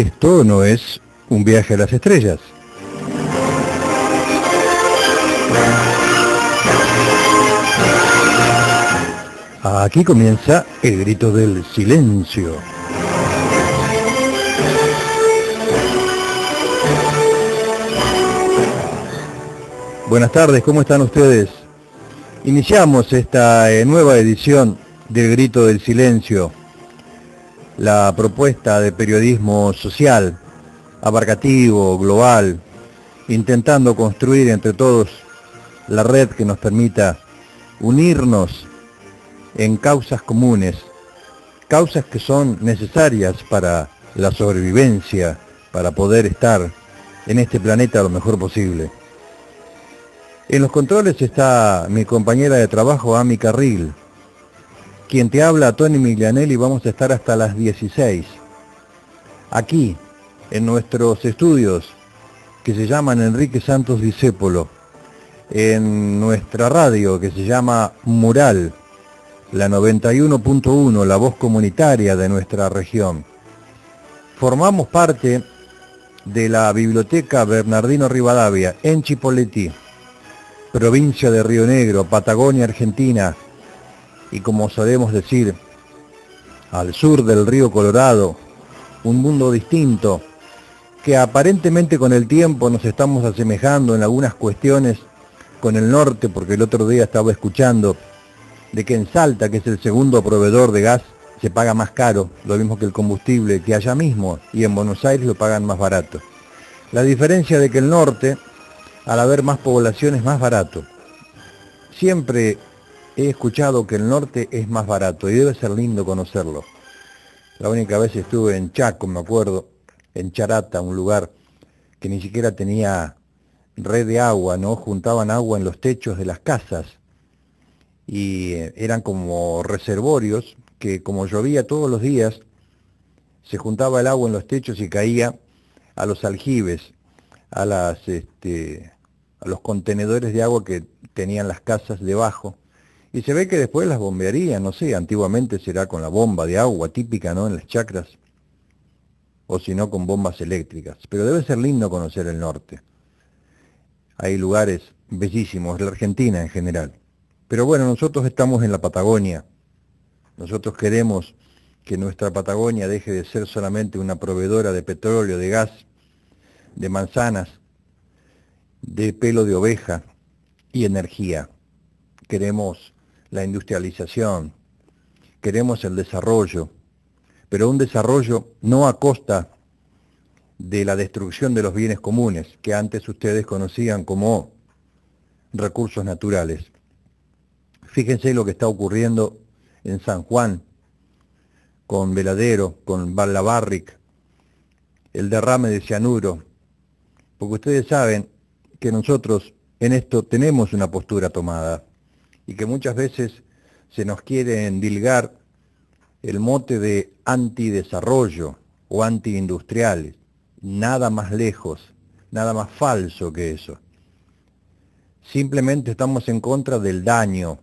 esto no es un viaje a las estrellas. Aquí comienza el grito del silencio. Buenas tardes, ¿cómo están ustedes? Iniciamos esta eh, nueva edición del grito del silencio la propuesta de periodismo social, abarcativo, global, intentando construir entre todos la red que nos permita unirnos en causas comunes, causas que son necesarias para la sobrevivencia, para poder estar en este planeta lo mejor posible. En los controles está mi compañera de trabajo, Ami Carril, quien te habla, Tony Miglianelli, vamos a estar hasta las 16. Aquí, en nuestros estudios, que se llaman Enrique Santos Discépolo, en nuestra radio, que se llama Mural, la 91.1, la voz comunitaria de nuestra región. Formamos parte de la Biblioteca Bernardino Rivadavia, en Chipoletí, provincia de Río Negro, Patagonia, Argentina, y como sabemos decir, al sur del río Colorado, un mundo distinto, que aparentemente con el tiempo nos estamos asemejando en algunas cuestiones con el norte, porque el otro día estaba escuchando de que en Salta, que es el segundo proveedor de gas, se paga más caro, lo mismo que el combustible, que allá mismo, y en Buenos Aires lo pagan más barato. La diferencia de que el norte, al haber más población, es más barato. Siempre He escuchado que el norte es más barato y debe ser lindo conocerlo. La única vez estuve en Chaco, me acuerdo, en Charata, un lugar que ni siquiera tenía red de agua, ¿no? Juntaban agua en los techos de las casas y eh, eran como reservorios que como llovía todos los días, se juntaba el agua en los techos y caía a los aljibes, a, las, este, a los contenedores de agua que tenían las casas debajo y se ve que después las bombearían, no sé, antiguamente será con la bomba de agua típica, ¿no? En las chacras, o si no con bombas eléctricas. Pero debe ser lindo conocer el norte. Hay lugares bellísimos, la Argentina en general. Pero bueno, nosotros estamos en la Patagonia. Nosotros queremos que nuestra Patagonia deje de ser solamente una proveedora de petróleo, de gas, de manzanas, de pelo de oveja y energía. Queremos la industrialización, queremos el desarrollo, pero un desarrollo no a costa de la destrucción de los bienes comunes, que antes ustedes conocían como recursos naturales. Fíjense lo que está ocurriendo en San Juan, con Veladero, con Barlabarric, el derrame de cianuro, porque ustedes saben que nosotros en esto tenemos una postura tomada y que muchas veces se nos quiere endilgar el mote de antidesarrollo o antiindustriales. Nada más lejos, nada más falso que eso. Simplemente estamos en contra del daño,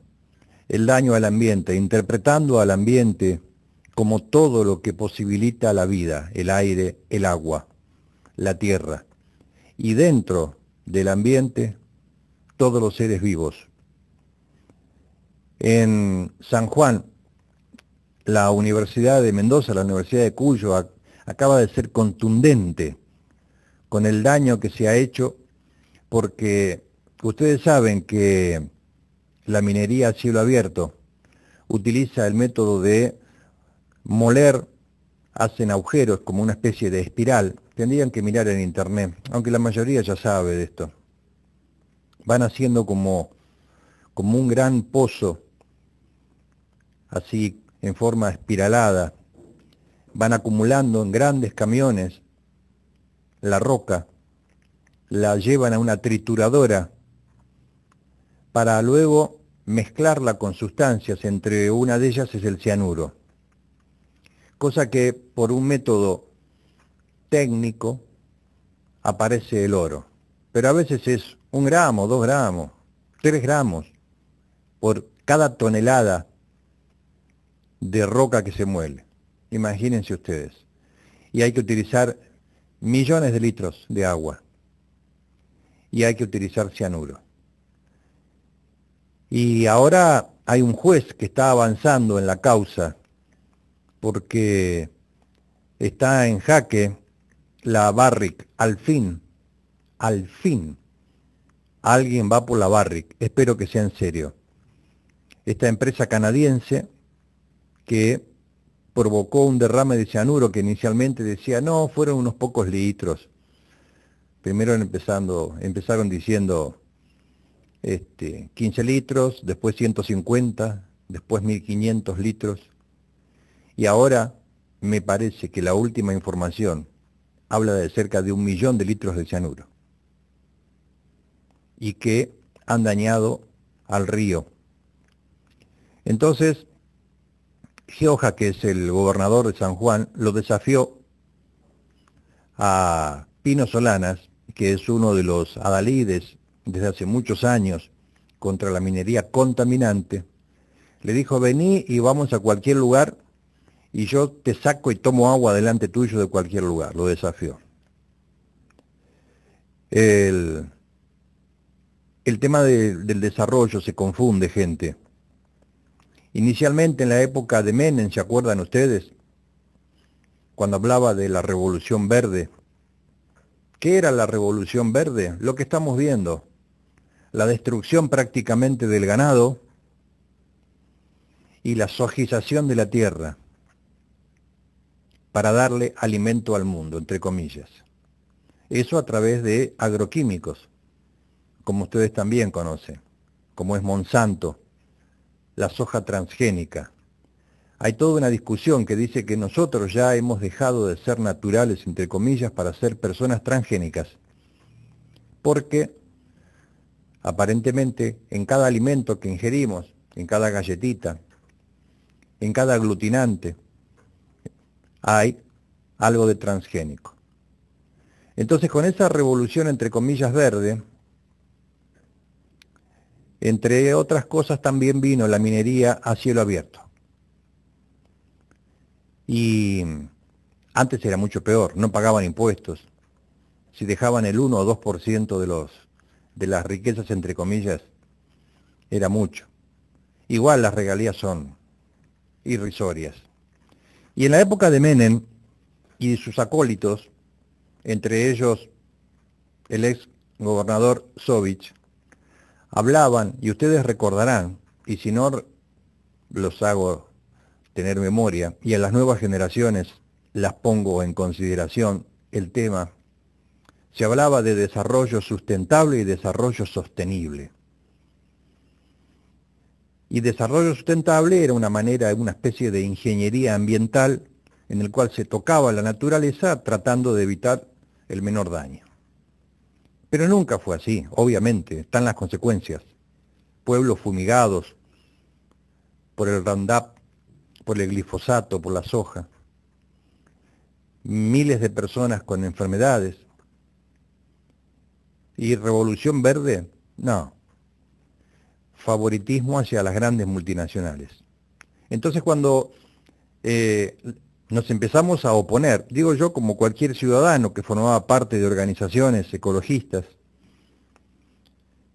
el daño al ambiente, interpretando al ambiente como todo lo que posibilita la vida, el aire, el agua, la tierra. Y dentro del ambiente, todos los seres vivos, en San Juan, la Universidad de Mendoza, la Universidad de Cuyo, acaba de ser contundente con el daño que se ha hecho, porque ustedes saben que la minería a cielo abierto utiliza el método de moler, hacen agujeros como una especie de espiral. Tendrían que mirar en internet, aunque la mayoría ya sabe de esto. Van haciendo como, como un gran pozo así en forma espiralada. Van acumulando en grandes camiones la roca, la llevan a una trituradora para luego mezclarla con sustancias, entre una de ellas es el cianuro, cosa que por un método técnico aparece el oro, pero a veces es un gramo, dos gramos, tres gramos por cada tonelada de roca que se muele. Imagínense ustedes. Y hay que utilizar millones de litros de agua. Y hay que utilizar cianuro. Y ahora hay un juez que está avanzando en la causa porque está en jaque la Barrick, al fin, al fin. Alguien va por la Barrick, espero que sea en serio. Esta empresa canadiense que provocó un derrame de cianuro que inicialmente decía, no, fueron unos pocos litros. Primero empezando, empezaron diciendo este, 15 litros, después 150, después 1500 litros. Y ahora me parece que la última información habla de cerca de un millón de litros de cianuro y que han dañado al río. Entonces, Gioja, que es el gobernador de San Juan, lo desafió a Pino Solanas, que es uno de los adalides desde hace muchos años contra la minería contaminante, le dijo, vení y vamos a cualquier lugar y yo te saco y tomo agua delante tuyo de cualquier lugar, lo desafió. El, tema del desarrollo se confunde, gente. Inicialmente en la época de Menem, ¿se acuerdan ustedes? Cuando hablaba de la revolución verde. ¿Qué era la revolución verde? Lo que estamos viendo. La destrucción prácticamente del ganado y la sojización de la tierra para darle alimento al mundo, entre comillas. Eso a través de agroquímicos, como ustedes también conocen, como es Monsanto, la soja transgénica. Hay toda una discusión que dice que nosotros ya hemos dejado de ser naturales, entre comillas, para ser personas transgénicas, porque aparentemente en cada alimento que ingerimos, en cada galletita, en cada aglutinante, hay algo de transgénico. Entonces con esa revolución, entre comillas, verde, entre otras cosas también vino la minería a cielo abierto. Y antes era mucho peor, no pagaban impuestos. Si dejaban el 1 o 2% de, los, de las riquezas, entre comillas, era mucho. Igual las regalías son irrisorias. Y en la época de Menem y sus acólitos, entre ellos el ex gobernador Sovich, hablaban, y ustedes recordarán, y si no los hago tener memoria, y a las nuevas generaciones las pongo en consideración el tema, se hablaba de desarrollo sustentable y desarrollo sostenible. Y desarrollo sustentable era una manera, una especie de ingeniería ambiental en el cual se tocaba la naturaleza tratando de evitar el menor daño. Pero nunca fue así, obviamente, están las consecuencias. Pueblos fumigados por el Roundup, por el glifosato, por la soja. Miles de personas con enfermedades. ¿Y revolución verde? No. Favoritismo hacia las grandes multinacionales. Entonces cuando eh, nos empezamos a oponer, digo yo como cualquier ciudadano que formaba parte de organizaciones ecologistas,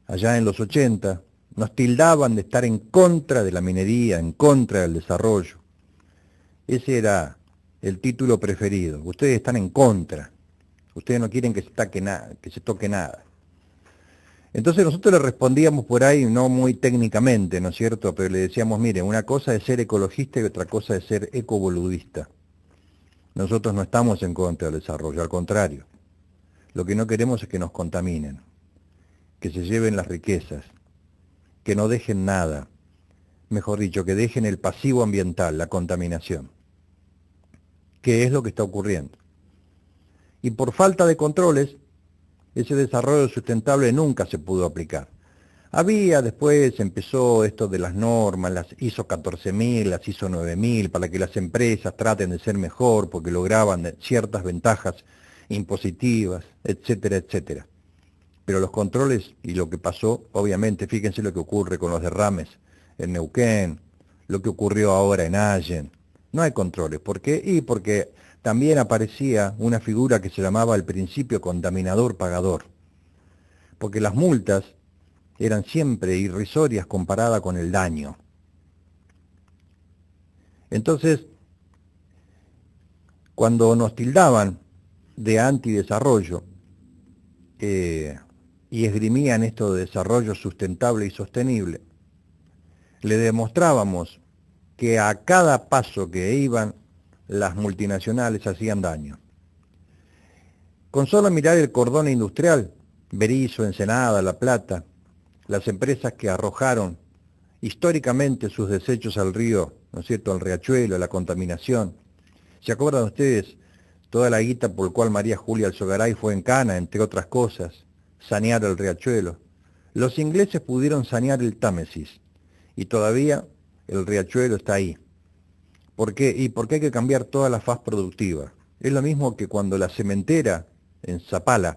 allá en los 80, nos tildaban de estar en contra de la minería, en contra del desarrollo. Ese era el título preferido. Ustedes están en contra. Ustedes no quieren que se, toque nada. Entonces nosotros le respondíamos por ahí, no muy técnicamente, ¿no es cierto? Pero le decíamos, mire, una cosa es ser ecologista y otra cosa es ser ecoboludista. Nosotros no estamos en contra del desarrollo, al contrario. Lo que no queremos es que nos contaminen, que se lleven las riquezas, que no dejen nada, mejor dicho, que dejen el pasivo ambiental, la contaminación, que es lo que está ocurriendo. Y por falta de controles, ese desarrollo sustentable nunca se pudo aplicar. Había, después empezó esto de las normas, las ISO 14000, las ISO 9000, para que las empresas traten de ser mejor porque lograban ciertas ventajas impositivas, etcétera, etcétera. Pero los controles y lo que pasó, obviamente, fíjense lo que ocurre con los derrames en Neuquén, lo que ocurrió ahora en Allen. No hay controles. ¿Por qué? Y porque también aparecía una figura que se llamaba al principio contaminador pagador. Porque las multas eran siempre irrisorias comparada con el daño. Entonces, cuando nos tildaban de antidesarrollo eh, y esgrimían esto de desarrollo sustentable y sostenible, le demostrábamos que a cada paso que iban las multinacionales hacían daño. Con solo mirar el cordón industrial, Berizo, Ensenada, La Plata, las empresas que arrojaron históricamente sus desechos al río, ¿no es cierto?, al riachuelo, a la contaminación. ¿Se acuerdan ustedes toda la guita por la cual María Julia Alzogaray fue en Cana, entre otras cosas, sanear el riachuelo? Los ingleses pudieron sanear el Támesis y todavía el riachuelo está ahí. ¿Por qué? Y porque hay que cambiar toda la faz productiva. Es lo mismo que cuando la cementera en Zapala,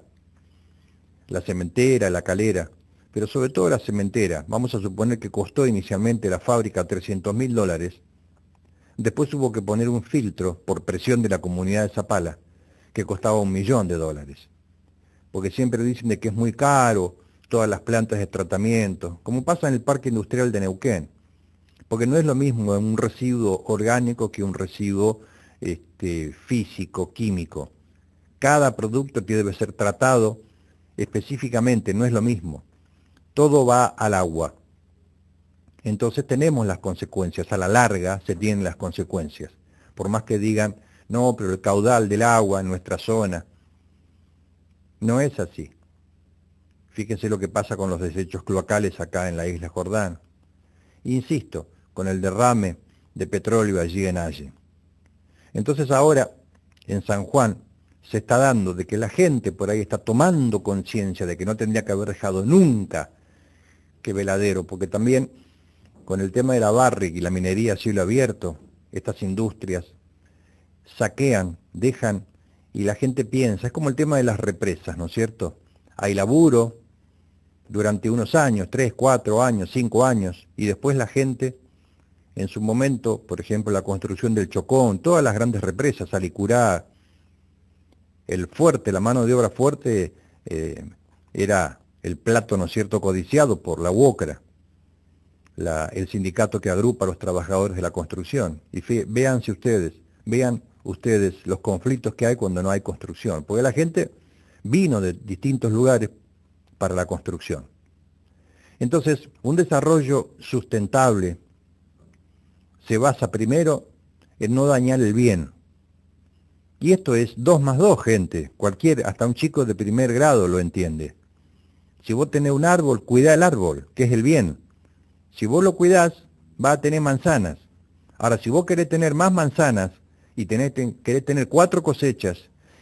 la cementera, la calera, pero sobre todo la cementera. Vamos a suponer que costó inicialmente la fábrica 300 mil dólares. Después hubo que poner un filtro por presión de la comunidad de Zapala, que costaba un millón de dólares. Porque siempre dicen de que es muy caro todas las plantas de tratamiento, como pasa en el parque industrial de Neuquén. Porque no es lo mismo un residuo orgánico que un residuo este, físico, químico. Cada producto que debe ser tratado específicamente no es lo mismo todo va al agua. Entonces tenemos las consecuencias, a la larga se tienen las consecuencias. Por más que digan, no, pero el caudal del agua en nuestra zona. No es así. Fíjense lo que pasa con los desechos cloacales acá en la isla Jordán. Insisto, con el derrame de petróleo allí en Allí. Entonces ahora, en San Juan, se está dando de que la gente por ahí está tomando conciencia de que no tendría que haber dejado nunca que veladero, porque también con el tema de la barrick y la minería a cielo abierto, estas industrias saquean, dejan, y la gente piensa, es como el tema de las represas, ¿no es cierto? Hay laburo durante unos años, tres, cuatro años, cinco años, y después la gente, en su momento, por ejemplo, la construcción del Chocón, todas las grandes represas, Alicurá, el fuerte, la mano de obra fuerte, eh, era el plato, ¿no es cierto?, codiciado por la UOCRA, el sindicato que agrupa a los trabajadores de la construcción. Y véanse ustedes, vean ustedes los conflictos que hay cuando no hay construcción, porque la gente vino de distintos lugares para la construcción. Entonces, un desarrollo sustentable se basa primero en no dañar el bien. Y esto es dos más dos, gente. Cualquier, hasta un chico de primer grado lo entiende. Si vos tenés un árbol, cuidá el árbol, que es el bien. Si vos lo cuidás, va a tener manzanas. Ahora, si vos querés tener más manzanas y querés tener cuatro cosechas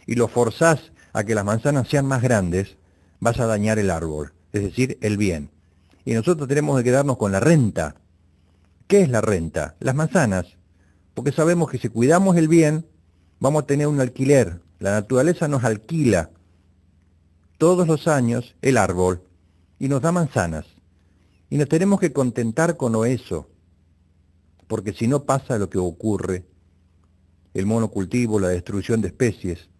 y lo forzás a que las manzanas sean más grandes, vas a dañar el árbol, es decir, el bien. Y nosotros tenemos que quedarnos con la renta. ¿Qué es la renta? Las manzanas. Porque sabemos que si cuidamos el bien, vamos a tener un alquiler. La naturaleza nos alquila todos los años el árbol y nos da manzanas. Y nos tenemos que contentar con eso, porque si no pasa lo que ocurre, el monocultivo, la destrucción de especies.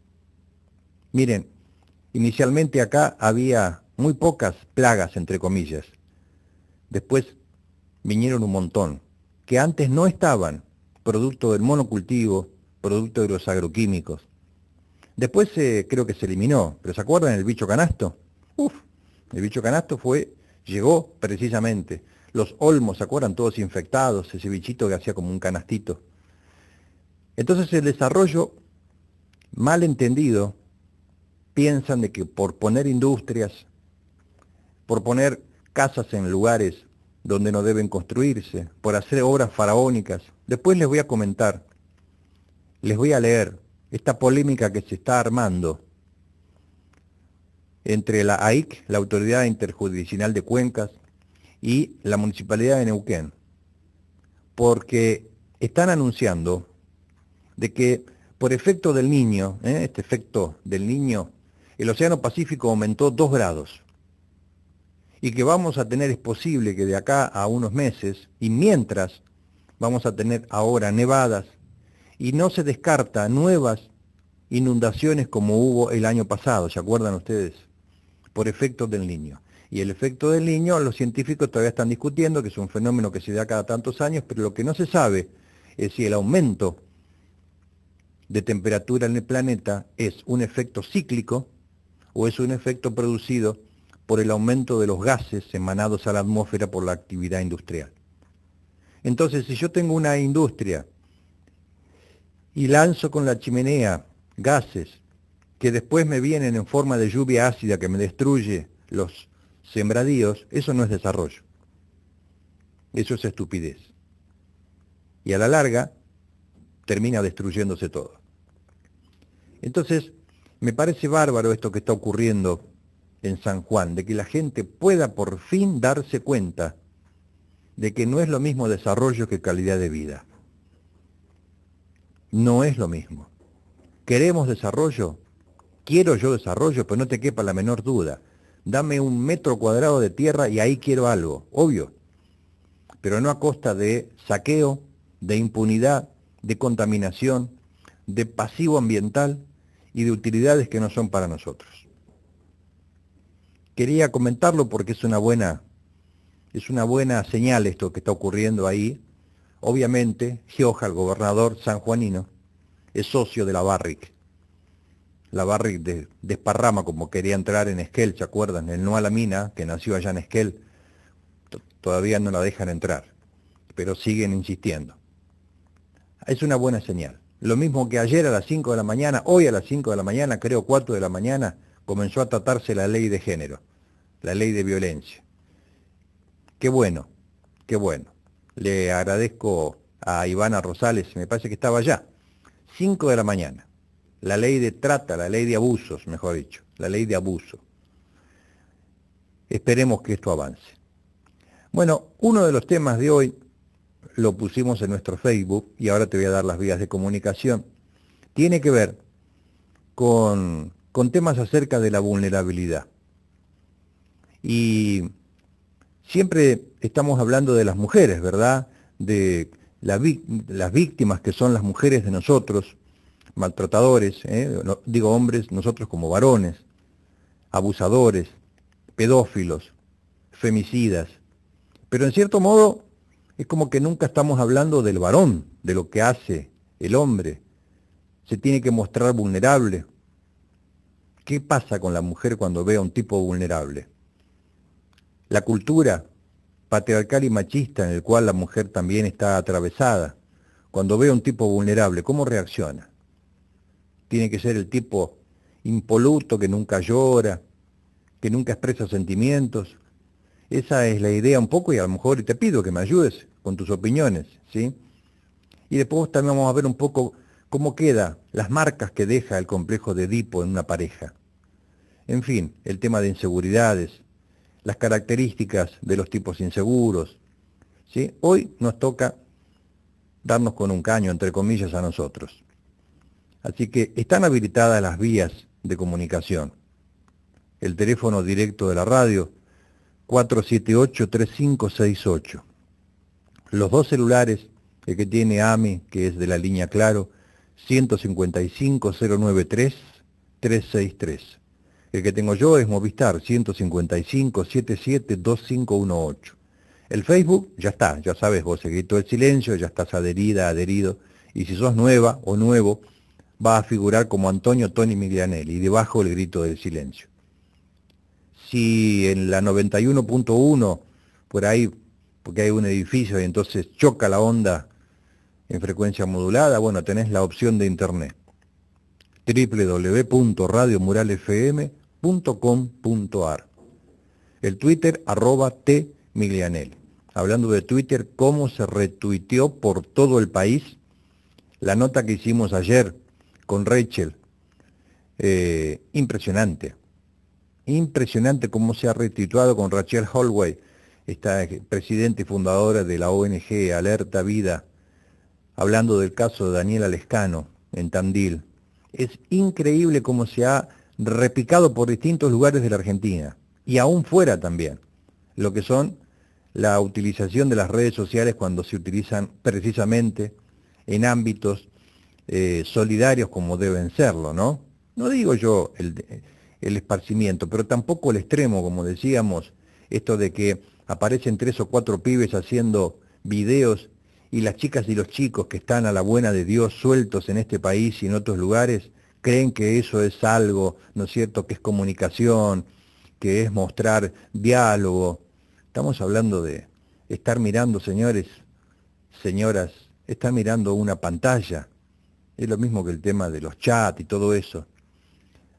Miren, inicialmente acá había muy pocas plagas, entre comillas. Después vinieron un montón, que antes no estaban, producto del monocultivo, producto de los agroquímicos. Después eh, creo que se eliminó, pero ¿se acuerdan el bicho canasto? Uf, el bicho canasto fue, llegó precisamente. Los olmos, ¿se acuerdan? Todos infectados, ese bichito que hacía como un canastito. Entonces el desarrollo mal entendido, piensan de que por poner industrias, por poner casas en lugares donde no deben construirse, por hacer obras faraónicas, después les voy a comentar, les voy a leer esta polémica que se está armando entre la AIC, la Autoridad Interjudicial de Cuencas, y la Municipalidad de Neuquén, porque están anunciando de que por efecto del niño, ¿eh? este efecto del niño, el Océano Pacífico aumentó dos grados y que vamos a tener, es posible que de acá a unos meses, y mientras vamos a tener ahora nevadas, y no se descarta nuevas inundaciones como hubo el año pasado, ¿se acuerdan ustedes? Por efectos del niño. Y el efecto del niño, los científicos todavía están discutiendo, que es un fenómeno que se da cada tantos años, pero lo que no se sabe es si el aumento de temperatura en el planeta es un efecto cíclico o es un efecto producido por el aumento de los gases emanados a la atmósfera por la actividad industrial. Entonces, si yo tengo una industria y lanzo con la chimenea gases que después me vienen en forma de lluvia ácida que me destruye los sembradíos, eso no es desarrollo. Eso es estupidez. Y a la larga termina destruyéndose todo. Entonces, me parece bárbaro esto que está ocurriendo en San Juan, de que la gente pueda por fin darse cuenta de que no es lo mismo desarrollo que calidad de vida no es lo mismo. ¿Queremos desarrollo? Quiero yo desarrollo, pero no te quepa la menor duda. Dame un metro cuadrado de tierra y ahí quiero algo, obvio. Pero no a costa de saqueo, de impunidad, de contaminación, de pasivo ambiental y de utilidades que no son para nosotros. Quería comentarlo porque es una buena, es una buena señal esto que está ocurriendo ahí Obviamente, Gioja, el gobernador sanjuanino, es socio de la Barrick. La Barrick de, desparrama como quería entrar en Esquel, ¿se acuerdan? El no a la mina, que nació allá en Esquel, todavía no la dejan entrar, pero siguen insistiendo. Es una buena señal. Lo mismo que ayer a las 5 de la mañana, hoy a las 5 de la mañana, creo 4 de la mañana, comenzó a tratarse la ley de género, la ley de violencia. Qué bueno, qué bueno le agradezco a Ivana Rosales, me parece que estaba allá, 5 de la mañana, la ley de trata, la ley de abusos, mejor dicho, la ley de abuso. Esperemos que esto avance. Bueno, uno de los temas de hoy lo pusimos en nuestro Facebook y ahora te voy a dar las vías de comunicación. Tiene que ver con, con temas acerca de la vulnerabilidad. Y Siempre estamos hablando de las mujeres, ¿verdad? De las víctimas que son las mujeres de nosotros, maltratadores, ¿eh? digo hombres, nosotros como varones, abusadores, pedófilos, femicidas. Pero en cierto modo es como que nunca estamos hablando del varón, de lo que hace el hombre. Se tiene que mostrar vulnerable. ¿Qué pasa con la mujer cuando ve a un tipo vulnerable? la cultura patriarcal y machista en el cual la mujer también está atravesada, cuando ve a un tipo vulnerable, ¿cómo reacciona? Tiene que ser el tipo impoluto, que nunca llora, que nunca expresa sentimientos. Esa es la idea un poco y a lo mejor te pido que me ayudes con tus opiniones, ¿sí? Y después también vamos a ver un poco cómo queda las marcas que deja el complejo de Edipo en una pareja. En fin, el tema de inseguridades, las características de los tipos inseguros. ¿sí? Hoy nos toca darnos con un caño, entre comillas, a nosotros. Así que están habilitadas las vías de comunicación. El teléfono directo de la radio, 478-3568. Los dos celulares, el que tiene AMI, que es de la línea Claro, 155-093-363. El eh, que tengo yo es Movistar 155 77 2518. El Facebook ya está, ya sabes, vos el grito el silencio, ya estás adherida, adherido. Y si sos nueva o nuevo, va a figurar como Antonio Tony Miglianelli, y debajo el grito del silencio. Si en la 91.1, por ahí, porque hay un edificio y entonces choca la onda en frecuencia modulada, bueno, tenés la opción de internet www.radiomuralfm .com.ar. El Twitter arroba T. Hablando de Twitter, cómo se retuiteó por todo el país la nota que hicimos ayer con Rachel. Eh, impresionante. Impresionante cómo se ha retituado con Rachel Holway, esta presidenta y fundadora de la ONG Alerta Vida, hablando del caso de Daniel Alescano, en Tandil. Es increíble cómo se ha repicado por distintos lugares de la Argentina y aún fuera también, lo que son la utilización de las redes sociales cuando se utilizan precisamente en ámbitos eh, solidarios como deben serlo, ¿no? No digo yo el, el esparcimiento, pero tampoco el extremo, como decíamos, esto de que aparecen tres o cuatro pibes haciendo videos y las chicas y los chicos que están a la buena de Dios sueltos en este país y en otros lugares creen que eso es algo, ¿no es cierto?, que es comunicación, que es mostrar diálogo. Estamos hablando de estar mirando, señores, señoras, estar mirando una pantalla. Es lo mismo que el tema de los chats y todo eso.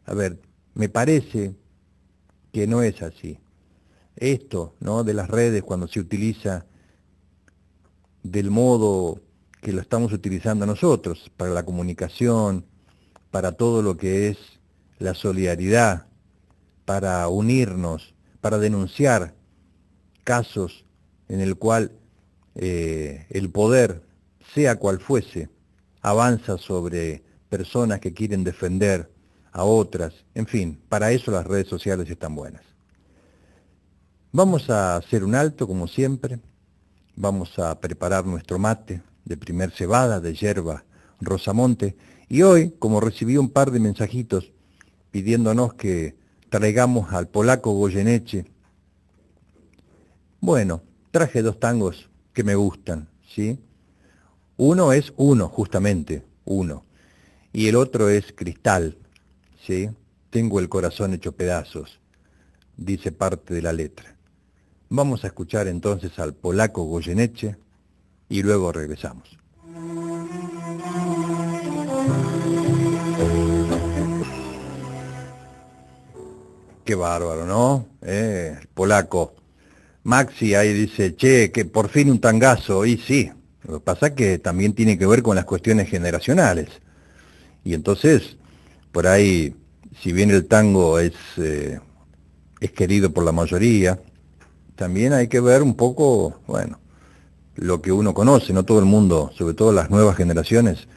A ver, me parece que no es así. Esto, ¿no?, de las redes cuando se utiliza del modo que lo estamos utilizando nosotros para la comunicación, para todo lo que es la solidaridad, para unirnos, para denunciar casos en el cual eh, el poder, sea cual fuese, avanza sobre personas que quieren defender a otras. En fin, para eso las redes sociales están buenas. Vamos a hacer un alto, como siempre. Vamos a preparar nuestro mate de primer cebada de yerba rosamonte y hoy, como recibí un par de mensajitos pidiéndonos que traigamos al polaco Goyeneche, bueno, traje dos tangos que me gustan, ¿sí? Uno es uno, justamente, uno. Y el otro es cristal, ¿sí? Tengo el corazón hecho pedazos, dice parte de la letra. Vamos a escuchar entonces al polaco Goyeneche y luego regresamos. Qué bárbaro, ¿no? Eh, el polaco. Maxi ahí dice, che, que por fin un tangazo. Y sí, lo que pasa es que también tiene que ver con las cuestiones generacionales. Y entonces, por ahí, si bien el tango es, eh, es querido por la mayoría, también hay que ver un poco, bueno, lo que uno conoce, no todo el mundo, sobre todo las nuevas generaciones,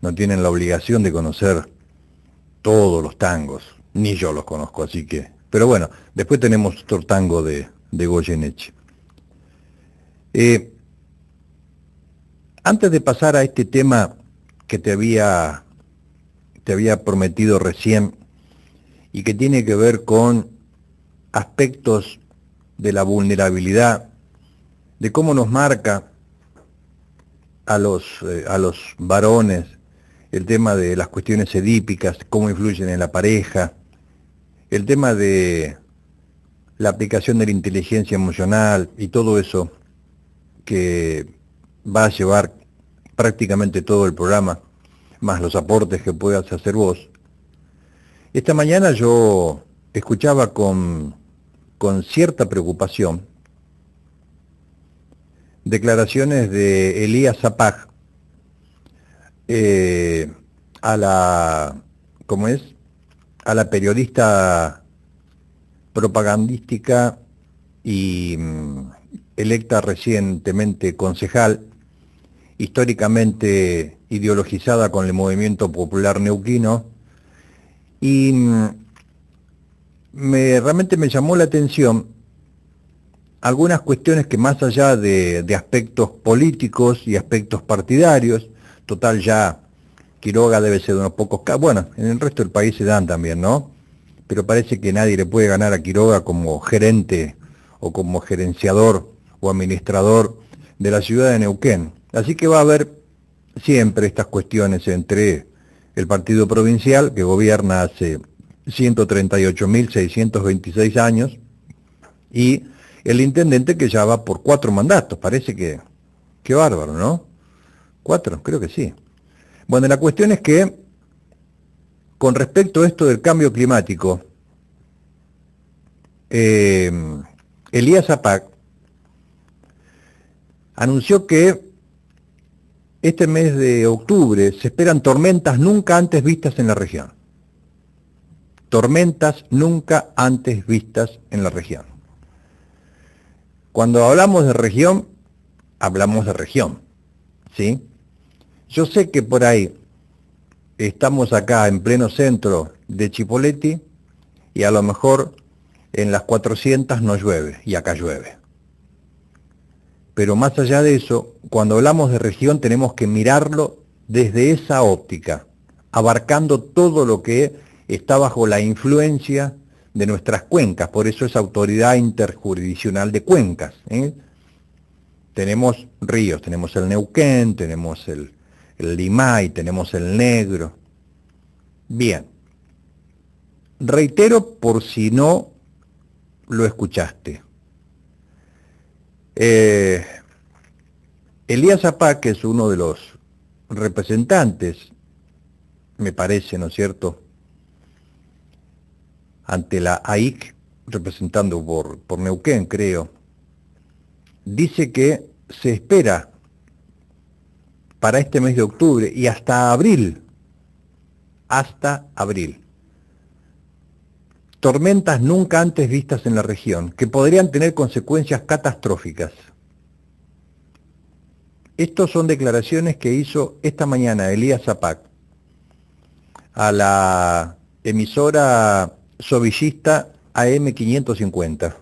no tienen la obligación de conocer todos los tangos ni yo los conozco, así que... Pero bueno, después tenemos Tortango de, de Goyeneche. Eh, antes de pasar a este tema que te había, te había prometido recién y que tiene que ver con aspectos de la vulnerabilidad, de cómo nos marca a los, eh, a los varones el tema de las cuestiones edípicas, cómo influyen en la pareja, el tema de la aplicación de la inteligencia emocional y todo eso que va a llevar prácticamente todo el programa, más los aportes que puedas hacer vos. Esta mañana yo escuchaba con, con cierta preocupación declaraciones de Elías Zapag eh, a la, ¿cómo es? a la periodista propagandística y mm, electa recientemente concejal, históricamente ideologizada con el movimiento popular neuquino, y mm, me, realmente me llamó la atención algunas cuestiones que más allá de, de aspectos políticos y aspectos partidarios, total ya Quiroga debe ser de unos pocos casos. Bueno, en el resto del país se dan también, ¿no? Pero parece que nadie le puede ganar a Quiroga como gerente o como gerenciador o administrador de la ciudad de Neuquén. Así que va a haber siempre estas cuestiones entre el partido provincial, que gobierna hace 138.626 años, y el intendente que ya va por cuatro mandatos. Parece que, qué bárbaro, ¿no? Cuatro, creo que sí. Bueno, la cuestión es que con respecto a esto del cambio climático, eh, Elías Zapac anunció que este mes de octubre se esperan tormentas nunca antes vistas en la región. Tormentas nunca antes vistas en la región. Cuando hablamos de región, hablamos de región, ¿sí? Yo sé que por ahí estamos acá en pleno centro de Chipoleti y a lo mejor en las 400 no llueve y acá llueve. Pero más allá de eso, cuando hablamos de región tenemos que mirarlo desde esa óptica, abarcando todo lo que está bajo la influencia de nuestras cuencas, por eso es autoridad interjurisdiccional de cuencas. ¿eh? Tenemos ríos, tenemos el Neuquén, tenemos el Limay, tenemos el negro. Bien. Reitero por si no lo escuchaste. Eh, Elías Zapá, que es uno de los representantes, me parece, ¿no es cierto?, ante la AIC, representando por, por Neuquén, creo, dice que se espera para este mes de octubre y hasta abril. Hasta abril. Tormentas nunca antes vistas en la región, que podrían tener consecuencias catastróficas. Estas son declaraciones que hizo esta mañana Elías Zapac a la emisora sovillista AM550.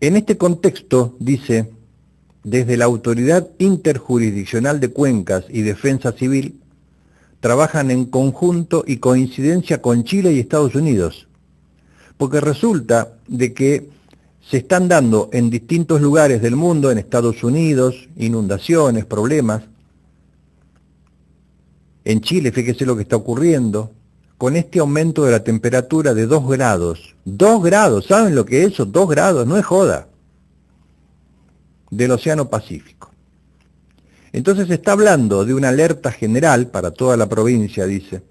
En este contexto, dice, desde la Autoridad Interjurisdiccional de Cuencas y Defensa Civil, trabajan en conjunto y coincidencia con Chile y Estados Unidos, porque resulta de que se están dando en distintos lugares del mundo, en Estados Unidos, inundaciones, problemas, en Chile, fíjese lo que está ocurriendo, con este aumento de la temperatura de 2 grados. 2 grados, ¿saben lo que es eso? 2 grados, no es joda del Océano Pacífico. Entonces está hablando de una alerta general para toda la provincia, dice.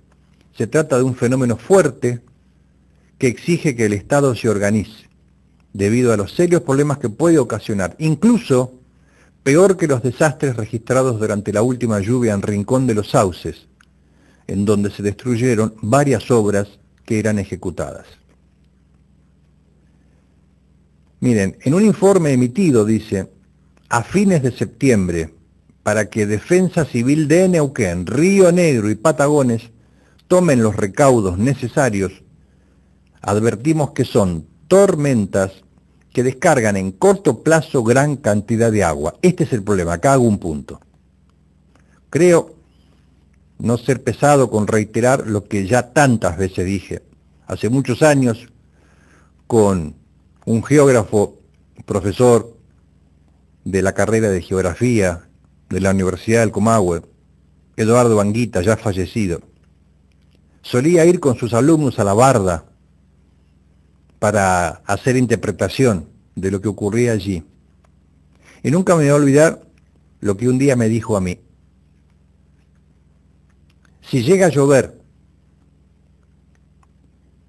Se trata de un fenómeno fuerte que exige que el Estado se organice, debido a los serios problemas que puede ocasionar, incluso peor que los desastres registrados durante la última lluvia en Rincón de los Sauces, en donde se destruyeron varias obras que eran ejecutadas. Miren, en un informe emitido, dice, a fines de septiembre para que Defensa Civil de Neuquén, Río Negro y Patagones tomen los recaudos necesarios, advertimos que son tormentas que descargan en corto plazo gran cantidad de agua. Este es el problema, acá hago un punto. Creo no ser pesado con reiterar lo que ya tantas veces dije. Hace muchos años, con un geógrafo, profesor, de la carrera de Geografía de la Universidad del Comahue, Eduardo Banguita, ya fallecido. Solía ir con sus alumnos a la barda para hacer interpretación de lo que ocurría allí. Y nunca me voy a olvidar lo que un día me dijo a mí. Si llega a llover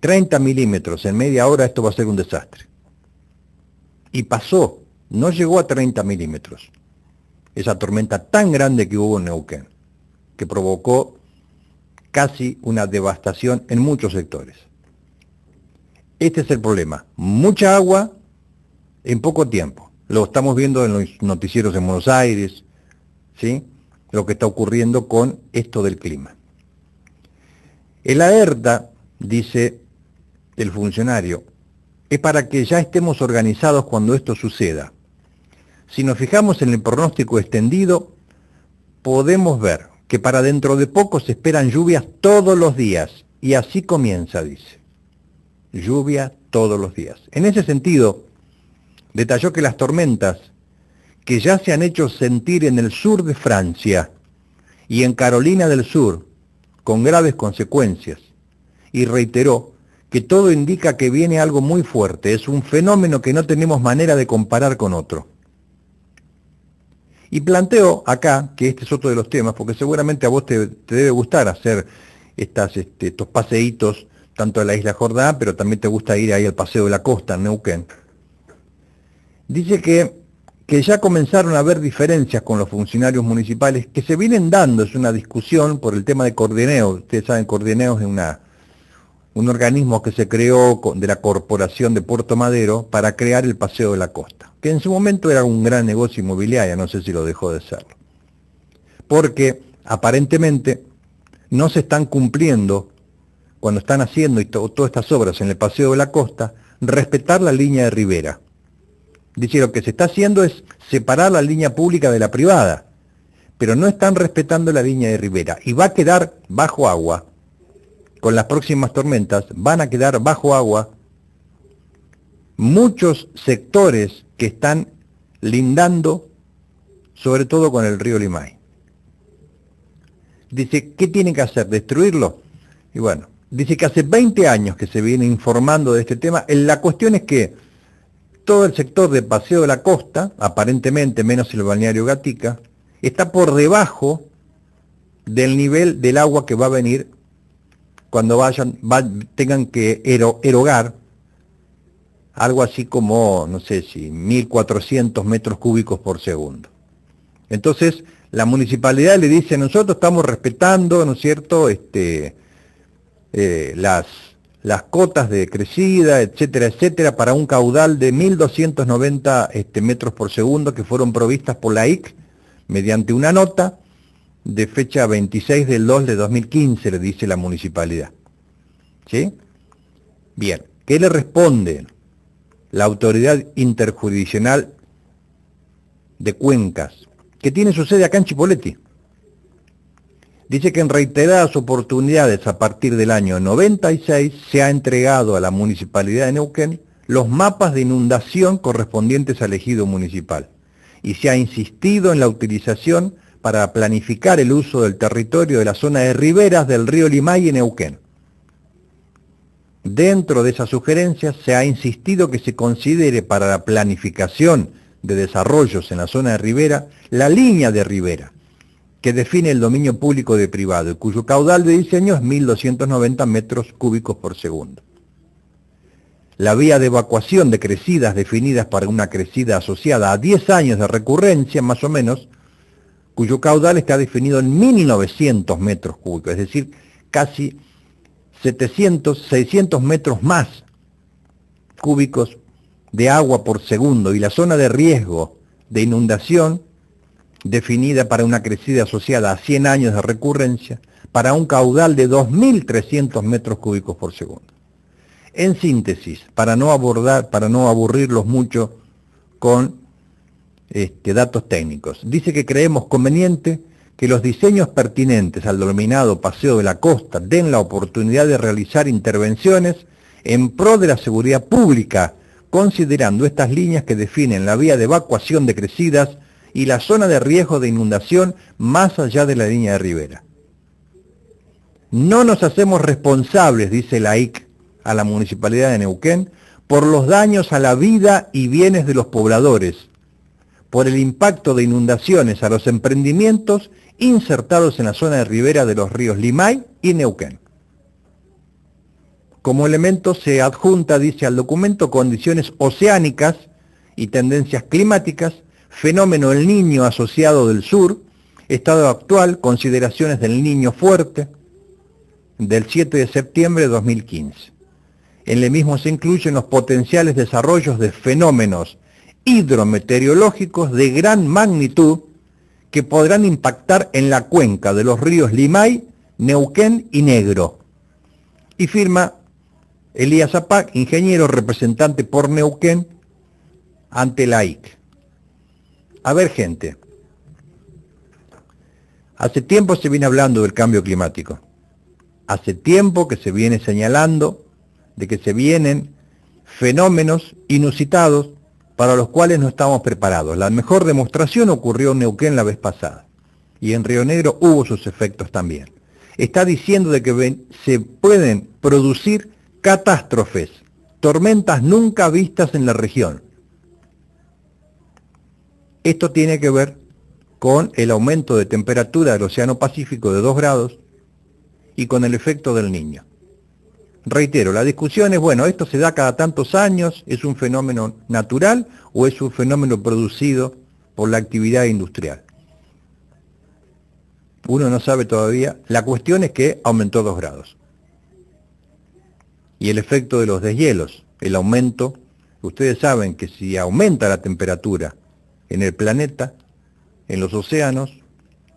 30 milímetros en media hora, esto va a ser un desastre. Y pasó no llegó a 30 milímetros. Esa tormenta tan grande que hubo en Neuquén, que provocó casi una devastación en muchos sectores. Este es el problema. Mucha agua en poco tiempo. Lo estamos viendo en los noticieros en Buenos Aires, ¿sí? lo que está ocurriendo con esto del clima. El alerta, dice el funcionario, es para que ya estemos organizados cuando esto suceda. Si nos fijamos en el pronóstico extendido, podemos ver que para dentro de poco se esperan lluvias todos los días. Y así comienza, dice. Lluvia todos los días. En ese sentido, detalló que las tormentas que ya se han hecho sentir en el sur de Francia y en Carolina del Sur, con graves consecuencias, y reiteró que todo indica que viene algo muy fuerte, es un fenómeno que no tenemos manera de comparar con otro. Y planteo acá, que este es otro de los temas, porque seguramente a vos te, debe gustar hacer estas, este, estos paseitos, tanto a la isla Jordá, pero también te gusta ir ahí al Paseo de la Costa, en Neuquén. Dice que, que ya comenzaron a haber diferencias con los funcionarios municipales que se vienen dando, es una discusión por el tema de coordineos. Ustedes saben, coordineos es una, un organismo que se creó de la Corporación de Puerto Madero para crear el Paseo de la Costa, que en su momento era un gran negocio inmobiliario, no sé si lo dejó de ser, Porque aparentemente no se están cumpliendo, cuando están haciendo todas estas obras en el Paseo de la Costa, respetar la línea de Rivera. Dice, lo que se está haciendo es separar la línea pública de la privada, pero no están respetando la línea de Rivera y va a quedar bajo agua con las próximas tormentas van a quedar bajo agua muchos sectores que están lindando, sobre todo con el río Limay. Dice, ¿qué tienen que hacer? ¿Destruirlo? Y bueno, dice que hace 20 años que se viene informando de este tema. Eh, la cuestión es que todo el sector de Paseo de la Costa, aparentemente menos el balneario Gatica, está por debajo del nivel del agua que va a venir cuando vayan, tengan que erogar algo así como, no sé si, 1.400 metros cúbicos por segundo. Entonces, la municipalidad le dice, nosotros estamos respetando, ¿no es cierto?, este, eh, las, las cotas de crecida, etcétera, etcétera, para un caudal de 1.290 este, metros por segundo que fueron provistas por la IC mediante una nota de fecha 26 del 2 de 2015, le dice la municipalidad. ¿Sí? Bien, ¿qué le responde la autoridad interjurisdiccional de Cuencas? Que tiene su sede acá en Chipoleti Dice que en reiteradas oportunidades a partir del año 96 se ha entregado a la municipalidad de Neuquén los mapas de inundación correspondientes al ejido municipal y se ha insistido en la utilización para planificar el uso del territorio de la zona de riberas del río Limay y Neuquén. Dentro de esas sugerencias se ha insistido que se considere para la planificación de desarrollos en la zona de ribera la línea de ribera, que define el dominio público de privado y cuyo caudal de diseño es 1.290 metros cúbicos por segundo. La vía de evacuación de crecidas definidas para una crecida asociada a 10 años de recurrencia, más o menos, cuyo caudal está definido en 1.900 metros cúbicos, es decir, casi 700, 600 metros más cúbicos de agua por segundo y la zona de riesgo de inundación definida para una crecida asociada a 100 años de recurrencia para un caudal de 2.300 metros cúbicos por segundo. En síntesis, para no, abordar, para no aburrirlos mucho con este, datos técnicos. Dice que creemos conveniente que los diseños pertinentes al denominado paseo de la costa den la oportunidad de realizar intervenciones en pro de la seguridad pública, considerando estas líneas que definen la vía de evacuación de crecidas y la zona de riesgo de inundación más allá de la línea de ribera. No nos hacemos responsables, dice la IC a la Municipalidad de Neuquén, por los daños a la vida y bienes de los pobladores, por el impacto de inundaciones a los emprendimientos insertados en la zona de ribera de los ríos Limay y Neuquén. Como elemento se adjunta, dice al documento, condiciones oceánicas y tendencias climáticas, fenómeno el niño asociado del sur, estado actual, consideraciones del niño fuerte, del 7 de septiembre de 2015. En el mismo se incluyen los potenciales desarrollos de fenómenos hidrometeorológicos de gran magnitud que podrán impactar en la cuenca de los ríos Limay, Neuquén y Negro. Y firma Elías Zapac, ingeniero representante por Neuquén ante la IC. A ver, gente. Hace tiempo se viene hablando del cambio climático. Hace tiempo que se viene señalando de que se vienen fenómenos inusitados para los cuales no estamos preparados. La mejor demostración ocurrió en Neuquén la vez pasada y en Río Negro hubo sus efectos también. Está diciendo de que se pueden producir catástrofes, tormentas nunca vistas en la región. Esto tiene que ver con el aumento de temperatura del Océano Pacífico de 2 grados y con el efecto del niño reitero, la discusión es, bueno, esto se da cada tantos años, es un fenómeno natural o es un fenómeno producido por la actividad industrial. Uno no sabe todavía. La cuestión es que aumentó dos grados. Y el efecto de los deshielos, el aumento, ustedes saben que si aumenta la temperatura en el planeta, en los océanos,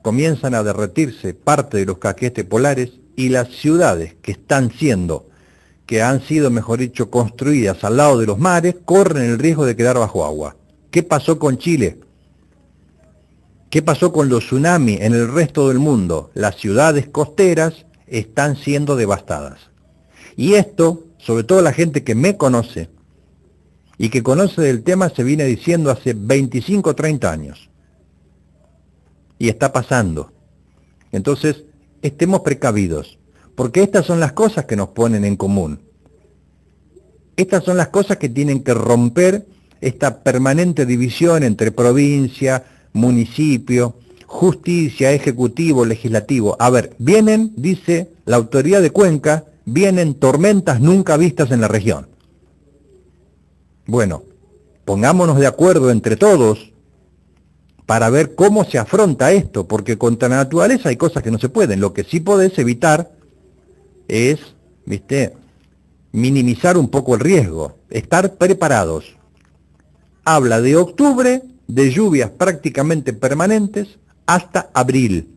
comienzan a derretirse parte de los caquetes polares y las ciudades que están siendo que han sido, mejor dicho, construidas al lado de los mares, corren el riesgo de quedar bajo agua. ¿Qué pasó con Chile? ¿Qué pasó con los tsunamis en el resto del mundo? Las ciudades costeras están siendo devastadas. Y esto, sobre todo la gente que me conoce y que conoce del tema, se viene diciendo hace 25 o 30 años. Y está pasando. Entonces, estemos precavidos. Porque estas son las cosas que nos ponen en común. Estas son las cosas que tienen que romper esta permanente división entre provincia, municipio, justicia, ejecutivo, legislativo. A ver, vienen, dice la autoridad de Cuenca, vienen tormentas nunca vistas en la región. Bueno, pongámonos de acuerdo entre todos para ver cómo se afronta esto, porque contra la naturaleza hay cosas que no se pueden. Lo que sí podés evitar es, viste, minimizar un poco el riesgo, estar preparados. Habla de octubre, de lluvias prácticamente permanentes, hasta abril.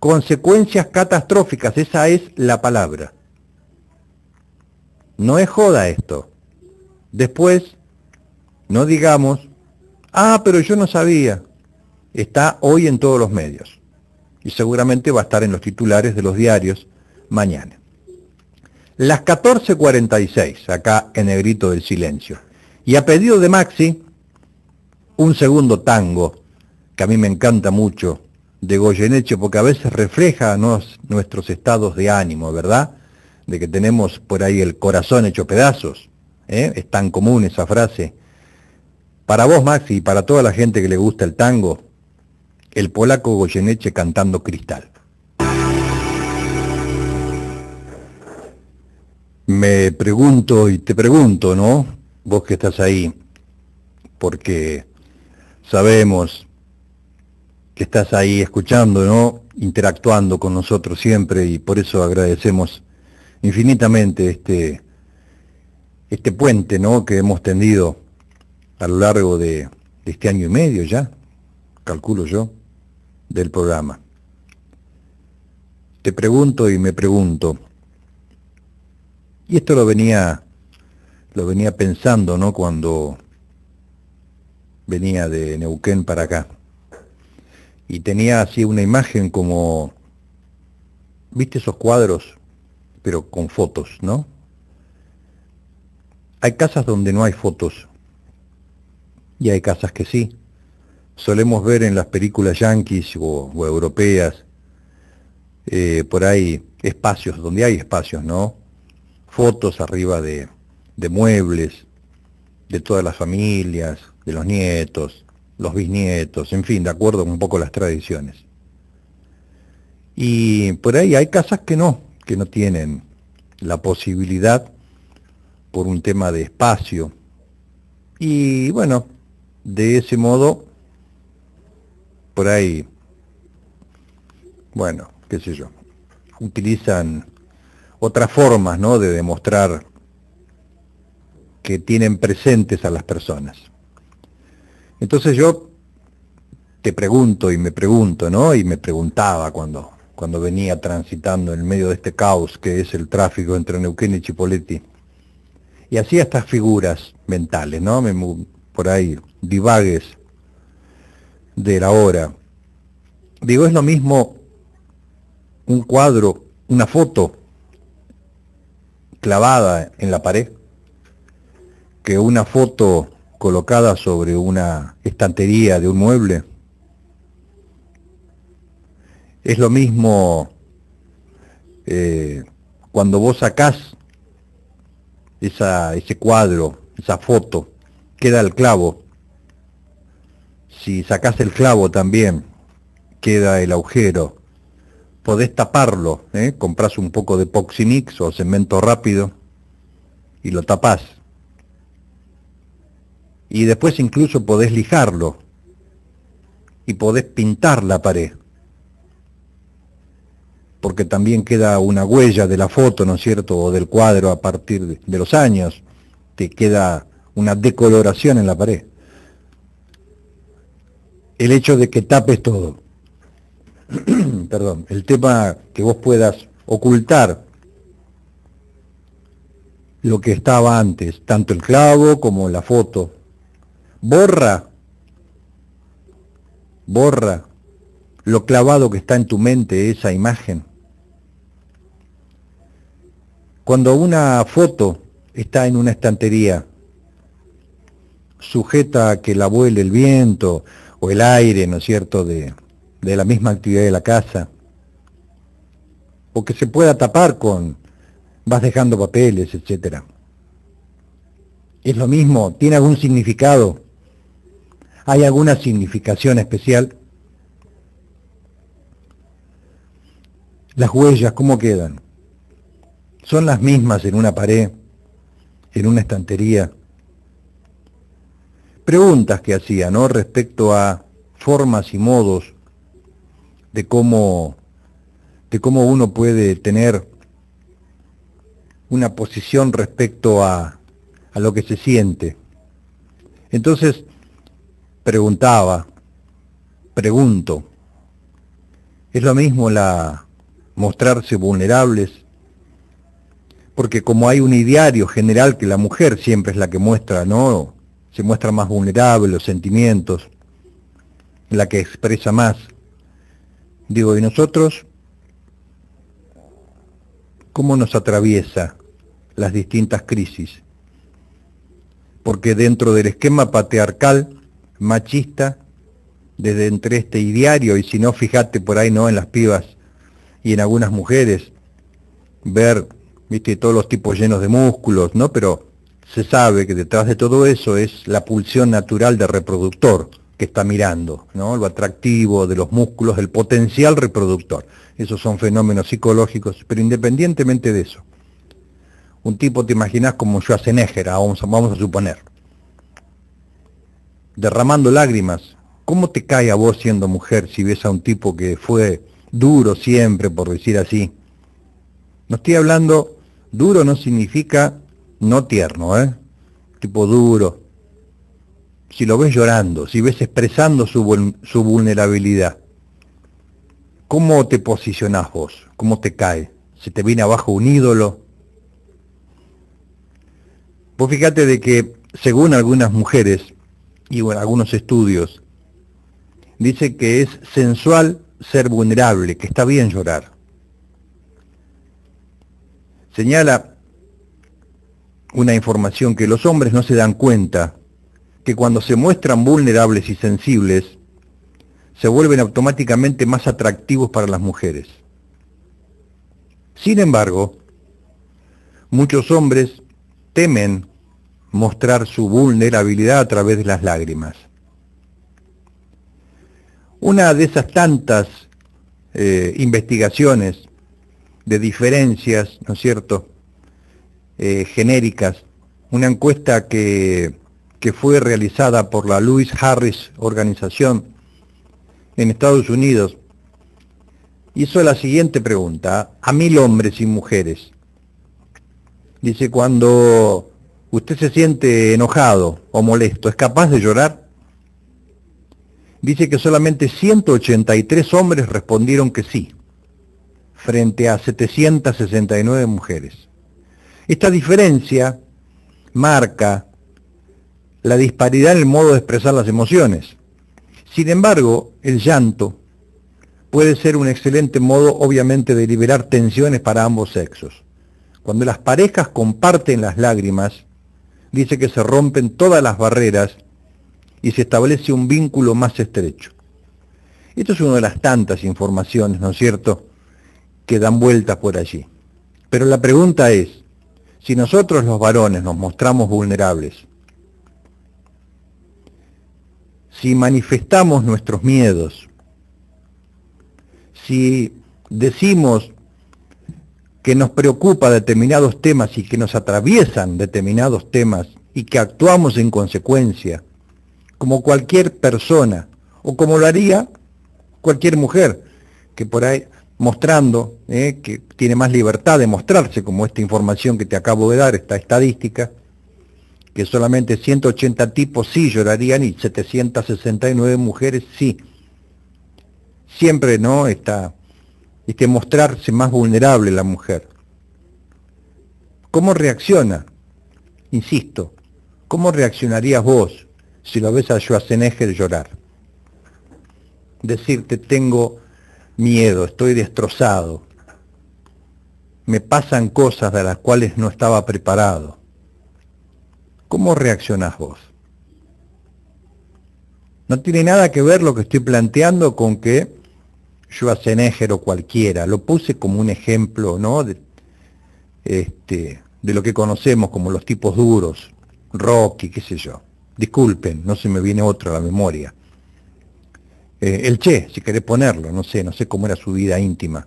Consecuencias catastróficas, esa es la palabra. No es joda esto. Después, no digamos, ah, pero yo no sabía. Está hoy en todos los medios y seguramente va a estar en los titulares de los diarios mañana. Las 14.46, acá en el grito del silencio. Y a pedido de Maxi, un segundo tango, que a mí me encanta mucho, de Goyeneche, porque a veces refleja nos, nuestros estados de ánimo, ¿verdad? De que tenemos por ahí el corazón hecho pedazos. ¿eh? Es tan común esa frase. Para vos, Maxi, y para toda la gente que le gusta el tango, el polaco Goyeneche cantando cristal. Me pregunto y te pregunto, ¿no? Vos que estás ahí, porque sabemos que estás ahí escuchando, ¿no? Interactuando con nosotros siempre y por eso agradecemos infinitamente este, este puente, ¿no? Que hemos tendido a lo largo de, de este año y medio ya, calculo yo, del programa. Te pregunto y me pregunto, y esto lo venía, lo venía pensando, ¿no? Cuando venía de Neuquén para acá. Y tenía así una imagen como, ¿viste esos cuadros? Pero con fotos, ¿no? Hay casas donde no hay fotos. Y hay casas que sí. Solemos ver en las películas yanquis o, europeas, eh, por ahí, espacios, donde hay espacios, ¿no? fotos arriba de, muebles, de todas las familias, de los nietos, los bisnietos, en fin, de acuerdo con un poco las tradiciones. Y por ahí hay casas que no, que no tienen la posibilidad por un tema de espacio. Y bueno, de ese modo, por ahí, bueno, qué sé yo, utilizan otras formas ¿no? de demostrar que tienen presentes a las personas. Entonces yo te pregunto y me pregunto, ¿no? Y me preguntaba cuando, cuando venía transitando en medio de este caos que es el tráfico entre Neuquén y Chipoletti. Y hacía estas figuras mentales, ¿no? Me, por ahí, divagues de la hora. Digo, es lo mismo un cuadro, una foto, clavada en la pared que una foto colocada sobre una estantería de un mueble. Es lo mismo eh, cuando vos sacás esa, ese cuadro, esa foto, queda el clavo. Si sacás el clavo también, queda el agujero, podés taparlo, ¿eh? compras un poco de Poximix o cemento rápido y lo tapás. Y después incluso podés lijarlo y podés pintar la pared, porque también queda una huella de la foto, ¿no es cierto?, o del cuadro a partir de los años, te queda una decoloración en la pared. El hecho de que tapes todo perdón, el tema que vos puedas ocultar lo que estaba antes, tanto el clavo como la foto. Borra, borra lo clavado que está en tu mente esa imagen. Cuando una foto está en una estantería, sujeta a que la vuele el viento o el aire, ¿no es cierto?, de, de la misma actividad de la casa, o que se pueda tapar con, vas dejando papeles, etc. Es lo mismo, tiene algún significado, hay alguna significación especial. Las huellas, ¿cómo quedan? Son las mismas en una pared, en una estantería. Preguntas que hacía, ¿no? Respecto a formas y modos de cómo, de cómo uno puede tener una posición respecto a, a lo que se siente. Entonces, preguntaba, pregunto, ¿es lo mismo la mostrarse vulnerables? Porque como hay un ideario general que la mujer siempre es la que muestra, ¿no? Se muestra más vulnerable, los sentimientos, la que expresa más. Digo, ¿y nosotros cómo nos atraviesa las distintas crisis? Porque dentro del esquema patriarcal, machista, desde entre este y diario, y si no, fíjate por ahí, ¿no? En las pibas y en algunas mujeres, ver, viste, todos los tipos llenos de músculos, ¿no? Pero se sabe que detrás de todo eso es la pulsión natural del reproductor que está mirando, ¿no? lo atractivo de los músculos, el potencial reproductor. Esos son fenómenos psicológicos, pero independientemente de eso, un tipo te imaginas como yo ah? vamos vamos a suponer, derramando lágrimas. ¿Cómo te cae a vos siendo mujer si ves a un tipo que fue duro siempre, por decir así? No estoy hablando, duro no significa no tierno, ¿eh? Tipo duro, si lo ves llorando, si ves expresando su, vulnerabilidad, ¿cómo te posicionás vos? ¿Cómo te cae? ¿Se te viene abajo un ídolo? Vos fíjate de que, según algunas mujeres y algunos estudios, dice que es sensual ser vulnerable, que está bien llorar. Señala una información que los hombres no se dan cuenta que cuando se muestran vulnerables y sensibles, se vuelven automáticamente más atractivos para las mujeres. Sin embargo, muchos hombres temen mostrar su vulnerabilidad a través de las lágrimas. Una de esas tantas eh, investigaciones de diferencias, ¿no es cierto?, eh, genéricas, una encuesta que que fue realizada por la Lewis Harris Organización en Estados Unidos, hizo la siguiente pregunta a mil hombres y mujeres. Dice, cuando usted se siente enojado o molesto, ¿es capaz de llorar? Dice que solamente 183 hombres respondieron que sí, frente a 769 mujeres. Esta diferencia marca la disparidad en el modo de expresar las emociones. Sin embargo, el llanto puede ser un excelente modo, obviamente, de liberar tensiones para ambos sexos. Cuando las parejas comparten las lágrimas, dice que se rompen todas las barreras y se establece un vínculo más estrecho. Esto es una de las tantas informaciones, ¿no es cierto?, que dan vueltas por allí. Pero la pregunta es, si nosotros los varones nos mostramos vulnerables, si manifestamos nuestros miedos, si decimos que nos preocupa determinados temas y que nos atraviesan determinados temas y que actuamos en consecuencia, como cualquier persona o como lo haría cualquier mujer que por ahí mostrando, eh, que tiene más libertad de mostrarse, como esta información que te acabo de dar, esta estadística, que solamente 180 tipos sí llorarían y 769 mujeres sí. Siempre, ¿no? Está que este, mostrarse más vulnerable la mujer. ¿Cómo reacciona? Insisto, ¿cómo reaccionarías vos si lo ves a Schwarzenegger llorar? Decirte, tengo miedo, estoy destrozado, me pasan cosas de las cuales no estaba preparado ¿Cómo reaccionás vos? No tiene nada que ver lo que estoy planteando con que yo Schwarzenegger o cualquiera, lo puse como un ejemplo, ¿no? Este, de, lo que conocemos como los tipos duros, Rocky, qué sé yo. Disculpen, no se me viene otra a la memoria. Eh, el Che, si querés ponerlo, no sé, no sé cómo era su vida íntima.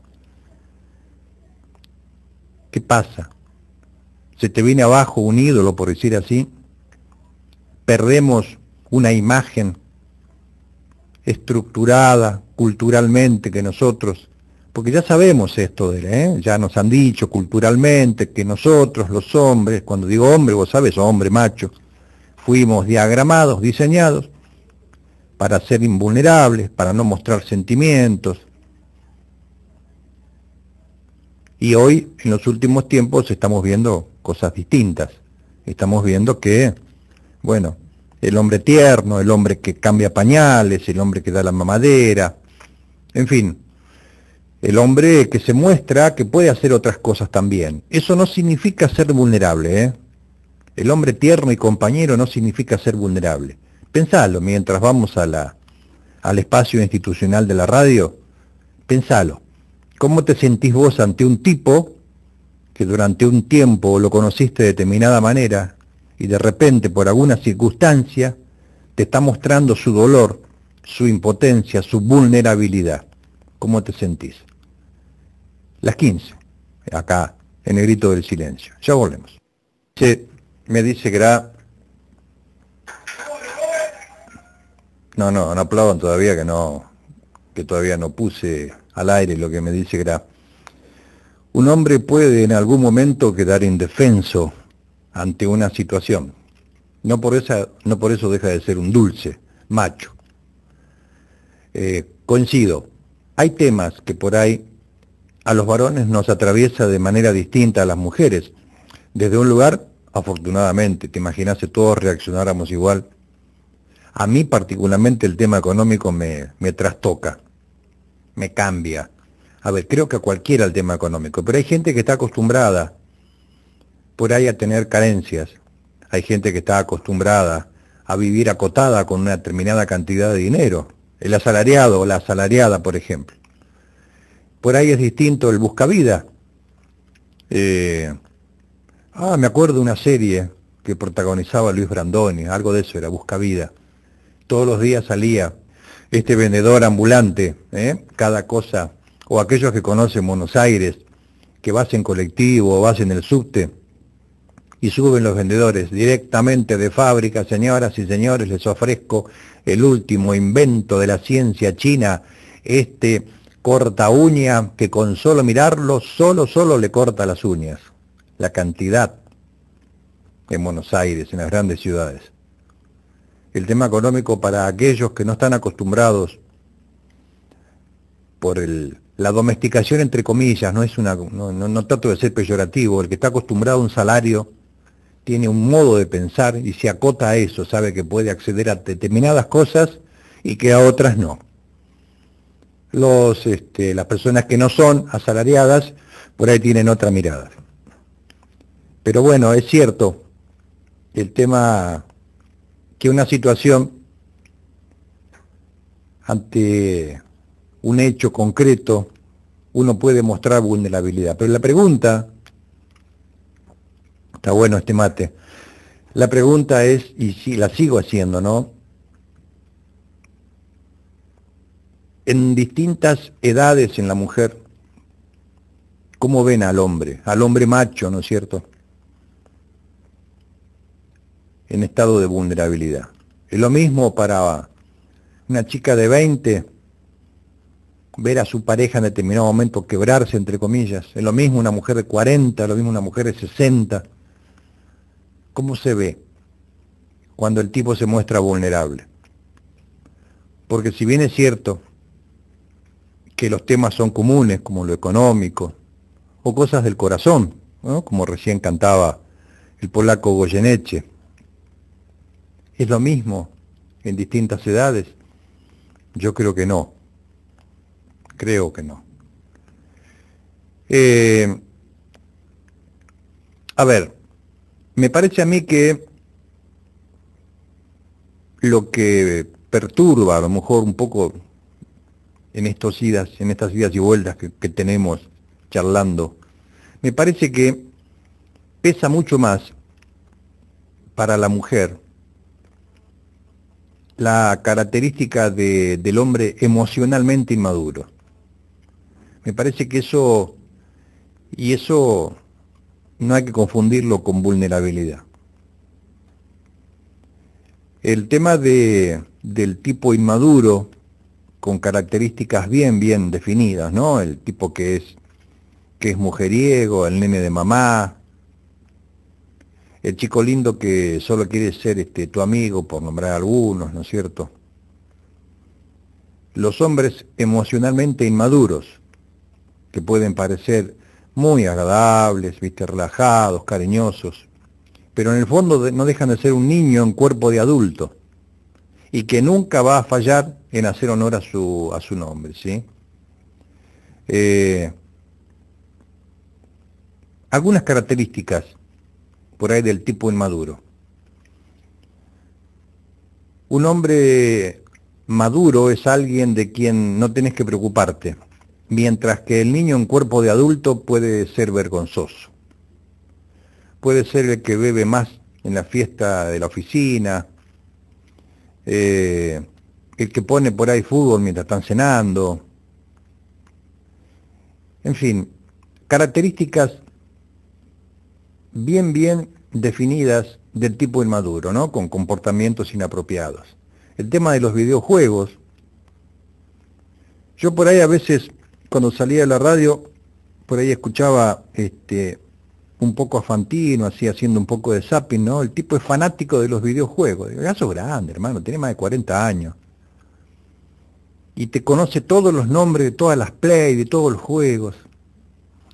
¿Qué pasa? se te viene abajo un ídolo, por decir así, perdemos una imagen estructurada culturalmente que nosotros, porque ya sabemos esto de ¿eh? ya nos han dicho culturalmente que nosotros los hombres, cuando digo hombre, vos sabes, hombre, macho, fuimos diagramados, diseñados para ser invulnerables, para no mostrar sentimientos, Y hoy, en los últimos tiempos, estamos viendo cosas distintas. Estamos viendo que, bueno, el hombre tierno, el hombre que cambia pañales, el hombre que da la mamadera, en fin, el hombre que se muestra que puede hacer otras cosas también. Eso no significa ser vulnerable, ¿eh? El hombre tierno y compañero no significa ser vulnerable. Pensalo mientras vamos al espacio institucional de la radio. Pensalo. ¿Cómo te sentís vos ante un tipo que durante un tiempo lo conociste de determinada manera y de repente por alguna circunstancia te está mostrando su dolor, su impotencia, su vulnerabilidad? ¿Cómo te sentís? Las 15, acá, en el grito del silencio. Ya volvemos. Se, me dice que era... No, no, no aplaudan todavía que no, que todavía no puse al aire lo que me dice era, un hombre puede en algún momento quedar indefenso ante una situación. No por, esa, no por eso deja de ser un dulce, macho. Eh, coincido, hay temas que por ahí a los varones nos atraviesa de manera distinta a las mujeres. Desde un lugar, afortunadamente, te imaginas si todos reaccionáramos igual. A mí particularmente el tema económico me, me trastoca me cambia. A ver, creo que a cualquiera el tema económico, pero hay gente que está acostumbrada por ahí a tener carencias. Hay gente que está acostumbrada a vivir acotada con una determinada cantidad de dinero. El asalariado o la asalariada, por ejemplo. Por ahí es distinto el buscavida. vida... Eh, ah, me acuerdo de una serie que protagonizaba Luis Brandoni, algo de eso era, Buscavida. Todos los días salía este vendedor ambulante, ¿eh? cada cosa, o aquellos que conocen Buenos Aires, que vas en colectivo, vas en el subte, y suben los vendedores directamente de fábrica, señoras y señores, les ofrezco el último invento de la ciencia china, este corta uña que con solo mirarlo, solo, solo le corta las uñas. La cantidad en Buenos Aires, en las grandes ciudades el tema económico para aquellos que no están acostumbrados por el, la domesticación entre comillas, no es una no, trato de ser peyorativo, el que está acostumbrado a un salario tiene un modo de pensar y se acota a eso, sabe que puede acceder a determinadas cosas y que a otras no. Los, este, las personas que no son asalariadas por ahí tienen otra mirada. Pero bueno, es cierto, el tema que una situación ante un hecho concreto uno puede mostrar vulnerabilidad. Pero la pregunta, está bueno este mate, la pregunta es, y si la sigo haciendo, ¿no? En distintas edades en la mujer, ¿cómo ven al hombre? Al hombre macho, ¿no es cierto? en estado de vulnerabilidad. Es lo mismo para una chica de 20 ver a su pareja en determinado momento quebrarse, entre comillas. Es lo mismo una mujer de 40, lo mismo una mujer de 60. ¿Cómo se ve cuando el tipo se muestra vulnerable? Porque si bien es cierto que los temas son comunes, como lo económico, o cosas del corazón, como recién cantaba el polaco Goyeneche, ¿Es lo mismo en distintas edades? Yo creo que no. Creo que no. Eh, a ver, me parece a mí que lo que perturba a lo mejor un poco en estos idas, en estas idas y vueltas que tenemos charlando, me parece que pesa mucho más para la mujer la característica de, del hombre emocionalmente inmaduro. Me parece que eso, y eso no hay que confundirlo con vulnerabilidad. El tema de, del tipo inmaduro, con características bien, bien definidas, ¿no? El tipo que es, que es mujeriego, el nene de mamá, el chico lindo que solo quiere ser este, tu amigo, por nombrar algunos, ¿no es cierto? Los hombres emocionalmente inmaduros, que pueden parecer muy agradables, viste, relajados, cariñosos, pero en el fondo no dejan de ser un niño en cuerpo de adulto y que nunca va a fallar en hacer honor a su, a su nombre, ¿sí? Eh, algunas características por ahí del tipo inmaduro. Un hombre maduro es alguien de quien no tenés que preocuparte, mientras que el niño en cuerpo de adulto puede ser vergonzoso. Puede ser el que bebe más en la fiesta de la oficina, eh, el que pone por ahí fútbol mientras están cenando. En fin, características bien, bien definidas del tipo inmaduro, ¿no? Con comportamientos inapropiados. El tema de los videojuegos. Yo por ahí a veces, cuando salía de la radio, por ahí escuchaba este, un poco a Fantino, así haciendo un poco de zapping, ¿no? El tipo es fanático de los videojuegos. Digo, ya es grande, hermano, tiene más de 40 años. Y te conoce todos los nombres de todas las play, de todos los juegos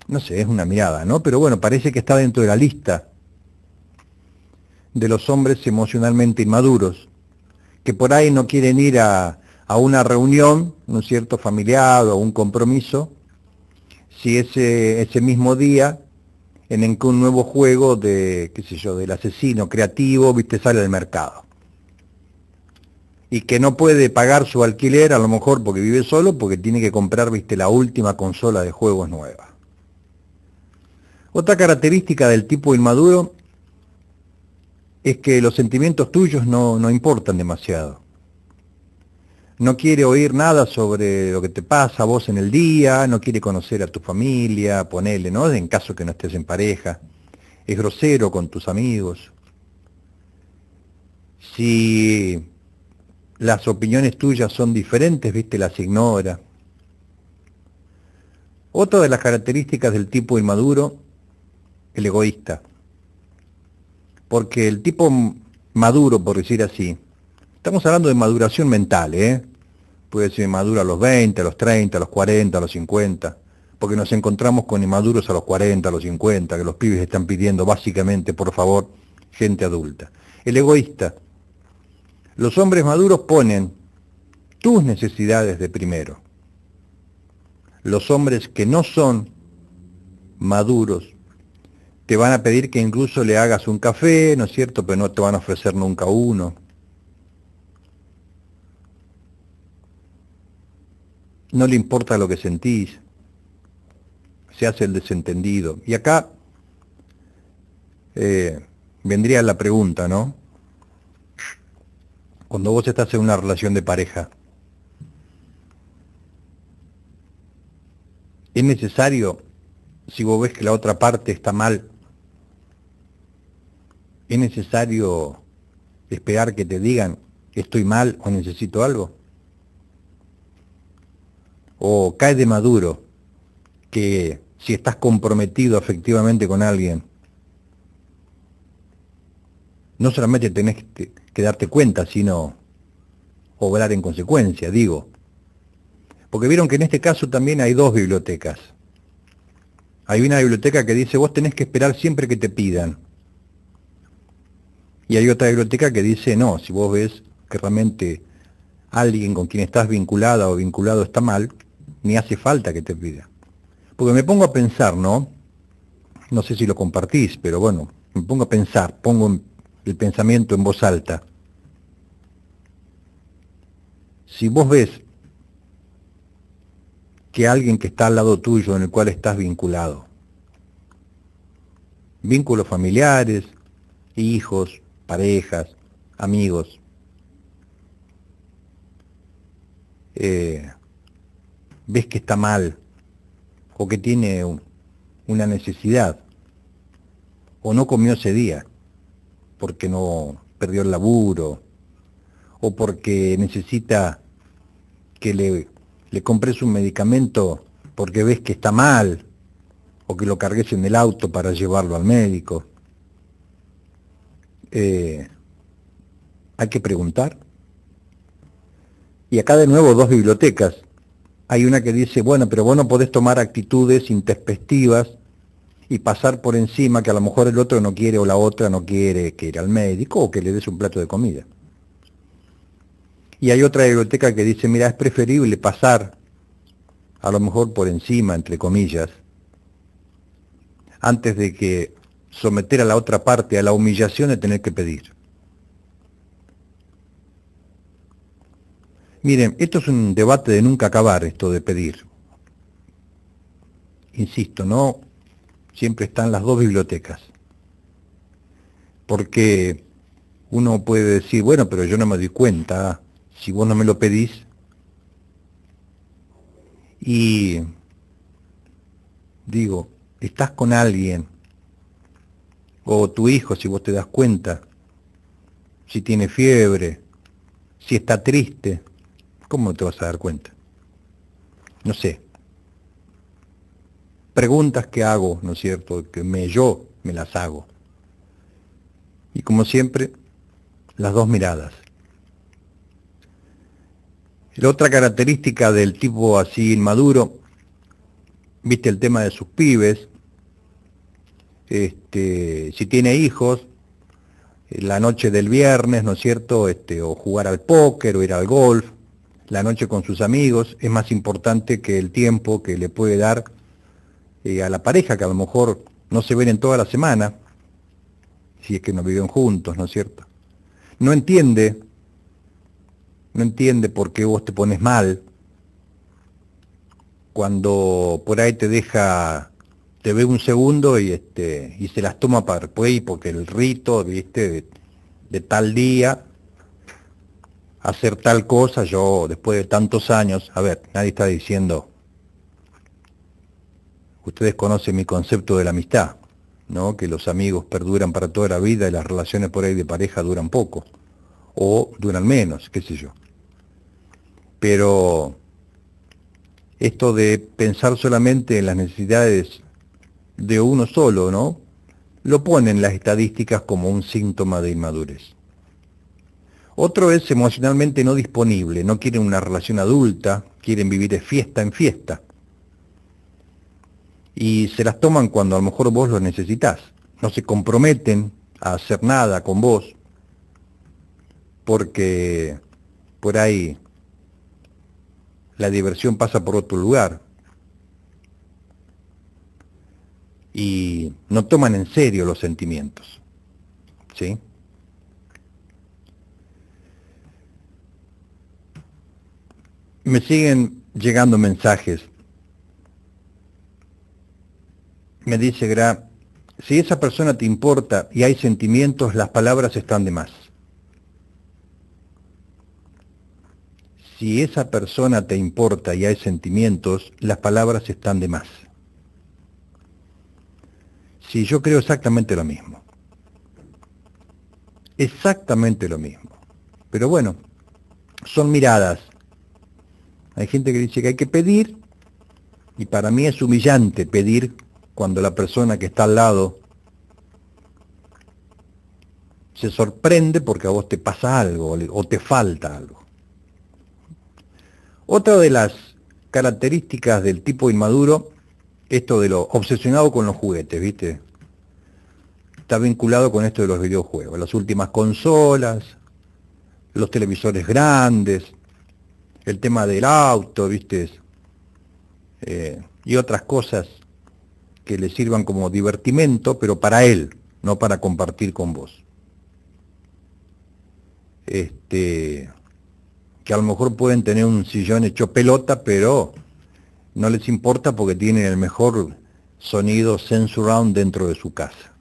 no sé, es una mirada, ¿no? Pero bueno, parece que está dentro de la lista de los hombres emocionalmente inmaduros, que por ahí no quieren ir a, una reunión, un cierto familiar o un compromiso, si ese, ese mismo día en el que un nuevo juego de, qué sé yo, del asesino creativo, viste, sale al mercado. Y que no puede pagar su alquiler, a lo mejor porque vive solo, porque tiene que comprar, viste, la última consola de juegos nueva. Otra característica del tipo inmaduro es que los sentimientos tuyos no, importan demasiado. No quiere oír nada sobre lo que te pasa a vos en el día, no quiere conocer a tu familia, ponerle, ¿no? En caso que no estés en pareja. Es grosero con tus amigos. Si las opiniones tuyas son diferentes, viste, las ignora. Otra de las características del tipo inmaduro el egoísta. Porque el tipo maduro, por decir así, estamos hablando de maduración mental, ¿eh? Puede ser maduro a los 20, a los 30, a los 40, a los 50, porque nos encontramos con inmaduros a los 40, a los 50, que los pibes están pidiendo básicamente, por favor, gente adulta. El egoísta. Los hombres maduros ponen tus necesidades de primero. Los hombres que no son maduros te van a pedir que incluso le hagas un café, ¿no es cierto? Pero no te van a ofrecer nunca uno. No le importa lo que sentís. Se hace el desentendido. Y acá eh, vendría la pregunta, ¿no? Cuando vos estás en una relación de pareja, ¿es necesario si vos ves que la otra parte está mal, ¿Es necesario esperar que te digan estoy mal o necesito algo? ¿O cae de maduro que si estás comprometido afectivamente con alguien, no solamente tenés que darte cuenta, sino obrar en consecuencia, digo. Porque vieron que en este caso también hay dos bibliotecas. Hay una biblioteca que dice, vos tenés que esperar siempre que te pidan. Y hay otra biblioteca que dice, no, si vos ves que realmente alguien con quien estás vinculada o vinculado está mal, ni hace falta que te pida. Porque me pongo a pensar, ¿no? No sé si lo compartís, pero bueno, me pongo a pensar, pongo el pensamiento en voz alta. Si vos ves que alguien que está al lado tuyo, en el cual estás vinculado, vínculos familiares, hijos, parejas, amigos. Eh, ves que está mal o que tiene una necesidad o no comió ese día porque no perdió el laburo o porque necesita que le, le compres un medicamento porque ves que está mal o que lo cargues en el auto para llevarlo al médico. Eh, hay que preguntar. Y acá de nuevo dos bibliotecas. Hay una que dice, bueno, pero vos no podés tomar actitudes intespectivas y pasar por encima que a lo mejor el otro no quiere o la otra no quiere que ir al médico o que le des un plato de comida. Y hay otra biblioteca que dice, mira, es preferible pasar a lo mejor por encima, entre comillas, antes de que someter a la otra parte a la humillación de tener que pedir. Miren, esto es un debate de nunca acabar, esto de pedir. Insisto, no siempre están las dos bibliotecas. Porque uno puede decir, bueno, pero yo no me doy cuenta, si vos no me lo pedís. Y digo, estás con alguien o tu hijo, si vos te das cuenta, si tiene fiebre, si está triste, ¿cómo te vas a dar cuenta? No sé. Preguntas que hago, ¿no es cierto? Que me yo me las hago. Y como siempre, las dos miradas. La otra característica del tipo así inmaduro, viste el tema de sus pibes, este, si tiene hijos, eh, la noche del viernes, ¿no es cierto?, este, o jugar al póker o ir al golf, la noche con sus amigos, es más importante que el tiempo que le puede dar eh, a la pareja, que a lo mejor no se ven en toda la semana, si es que no viven juntos, ¿no es cierto? No entiende, no entiende por qué vos te pones mal cuando por ahí te deja te ve un segundo y este y se las toma para pues, porque el rito, de, de tal día, hacer tal cosa, yo después de tantos años, a ver, nadie está diciendo, ustedes conocen mi concepto de la amistad, ¿no? que los amigos perduran para toda la vida y las relaciones por ahí de pareja duran poco, o duran menos, qué sé yo. Pero esto de pensar solamente en las necesidades de uno solo, ¿no? Lo ponen las estadísticas como un síntoma de inmadurez. Otro es emocionalmente no disponible, no quieren una relación adulta, quieren vivir de fiesta en fiesta. Y se las toman cuando a lo mejor vos lo necesitas. No se comprometen a hacer nada con vos, porque por ahí la diversión pasa por otro lugar. y no toman en serio los sentimientos. ¿Sí? Me siguen llegando mensajes. Me dice Gra, si esa persona te importa y hay sentimientos, las palabras están de más. Si esa persona te importa y hay sentimientos, las palabras están de más. Sí, yo creo exactamente lo mismo. Exactamente lo mismo. Pero bueno, son miradas. Hay gente que dice que hay que pedir, y para mí es humillante pedir cuando la persona que está al lado se sorprende porque a vos te pasa algo o te falta algo. Otra de las características del tipo inmaduro esto de lo obsesionado con los juguetes, ¿viste? Está vinculado con esto de los videojuegos, las últimas consolas, los televisores grandes, el tema del auto, ¿viste? Eh, y otras cosas que le sirvan como divertimento, pero para él, no para compartir con vos. Este, que a lo mejor pueden tener un sillón hecho pelota, pero no les importa porque tienen el mejor sonido surround dentro de su casa.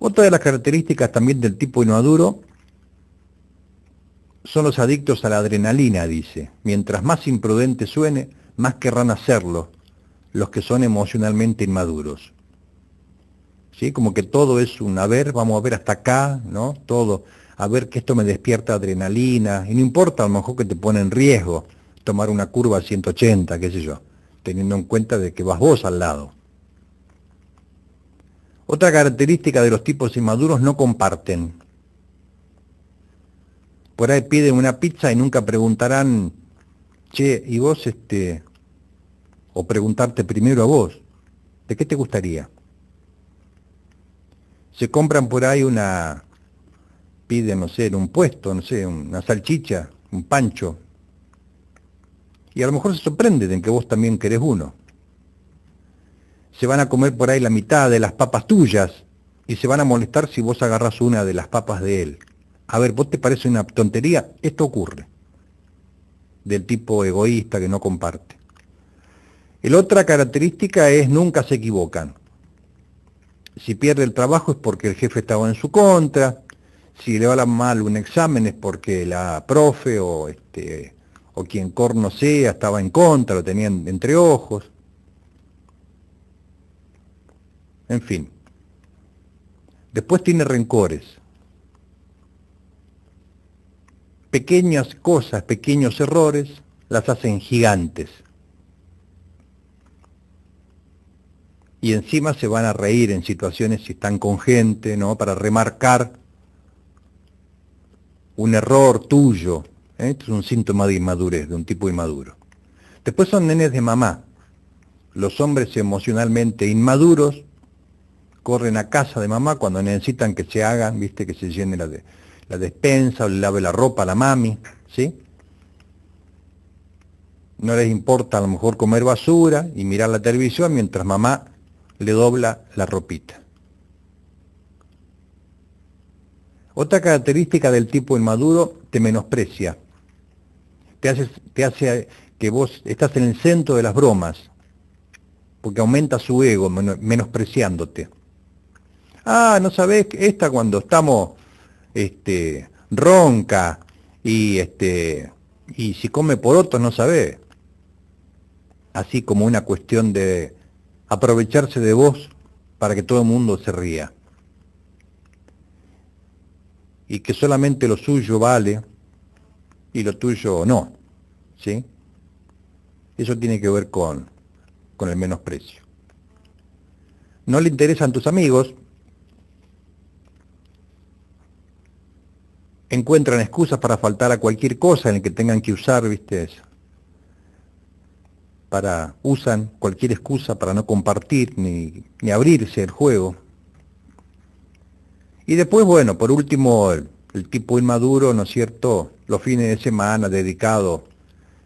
Otra de las características también del tipo inmaduro son los adictos a la adrenalina, dice. Mientras más imprudente suene, más querrán hacerlo los que son emocionalmente inmaduros. ¿Sí? Como que todo es un a ver, vamos a ver hasta acá, ¿no? Todo, a ver que esto me despierta adrenalina, y no importa a lo mejor que te pone en riesgo, tomar una curva a 180, qué sé yo, teniendo en cuenta de que vas vos al lado. Otra característica de los tipos inmaduros no comparten. Por ahí piden una pizza y nunca preguntarán, che, y vos este, o preguntarte primero a vos, ¿de qué te gustaría? Se compran por ahí una, piden, no sé, en un puesto, no sé, una salchicha, un pancho, y a lo mejor se sorprenden en que vos también querés uno. Se van a comer por ahí la mitad de las papas tuyas y se van a molestar si vos agarras una de las papas de él. A ver, ¿vos te parece una tontería? Esto ocurre. Del tipo egoísta que no comparte. El otra característica es nunca se equivocan. Si pierde el trabajo es porque el jefe estaba en su contra, si le va mal un examen es porque la profe o este, quien corno sea, estaba en contra, lo tenían entre ojos. En fin. Después tiene rencores. Pequeñas cosas, pequeños errores, las hacen gigantes. Y encima se van a reír en situaciones si están con gente, ¿no? Para remarcar un error tuyo, esto ¿eh? es un síntoma de inmadurez, de un tipo inmaduro. Después son nenes de mamá. Los hombres emocionalmente inmaduros corren a casa de mamá cuando necesitan que se hagan, viste, que se llene la, la despensa o le lave la ropa a la mami, ¿sí? No les importa a lo mejor comer basura y mirar la televisión mientras mamá le dobla la ropita. Otra característica del tipo inmaduro, te menosprecia te, hace, te hace que vos estás en el centro de las bromas, porque aumenta su ego menospreciándote. Ah, no sabés, esta cuando estamos este, ronca y, este, y si come por otro no sabe Así como una cuestión de aprovecharse de vos para que todo el mundo se ría. Y que solamente lo suyo vale y lo tuyo no. ¿Sí? Eso tiene que ver con, con el menosprecio. No le interesan tus amigos. Encuentran excusas para faltar a cualquier cosa en el que tengan que usar, ¿viste? Para, usan cualquier excusa para no compartir ni, ni abrirse el juego. Y después, bueno, por último, el tipo inmaduro, ¿no es cierto? los fines de semana dedicados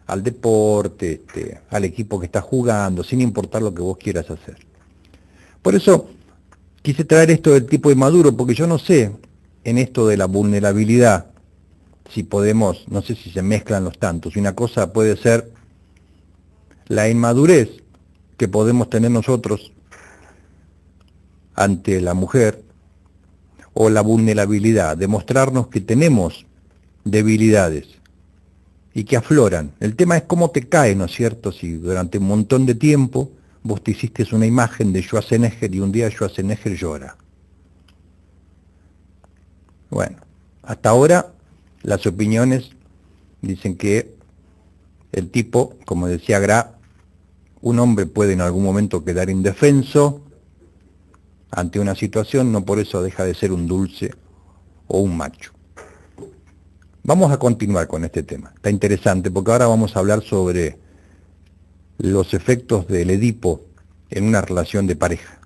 al deporte, este, al equipo que está jugando, sin importar lo que vos quieras hacer. Por eso quise traer esto del tipo inmaduro, porque yo no sé en esto de la vulnerabilidad si podemos, no sé si se mezclan los tantos. Una cosa puede ser la inmadurez que podemos tener nosotros ante la mujer o la vulnerabilidad, demostrarnos que tenemos debilidades y que afloran. El tema es cómo te cae, ¿no es cierto? Si durante un montón de tiempo vos te hiciste una imagen de Schwarzenegger y un día Schwarzenegger llora. Bueno, hasta ahora las opiniones dicen que el tipo, como decía Gra, un hombre puede en algún momento quedar indefenso ante una situación, no por eso deja de ser un dulce o un macho. Vamos a continuar con este tema. Está interesante porque ahora vamos a hablar sobre los efectos del Edipo en una relación de pareja.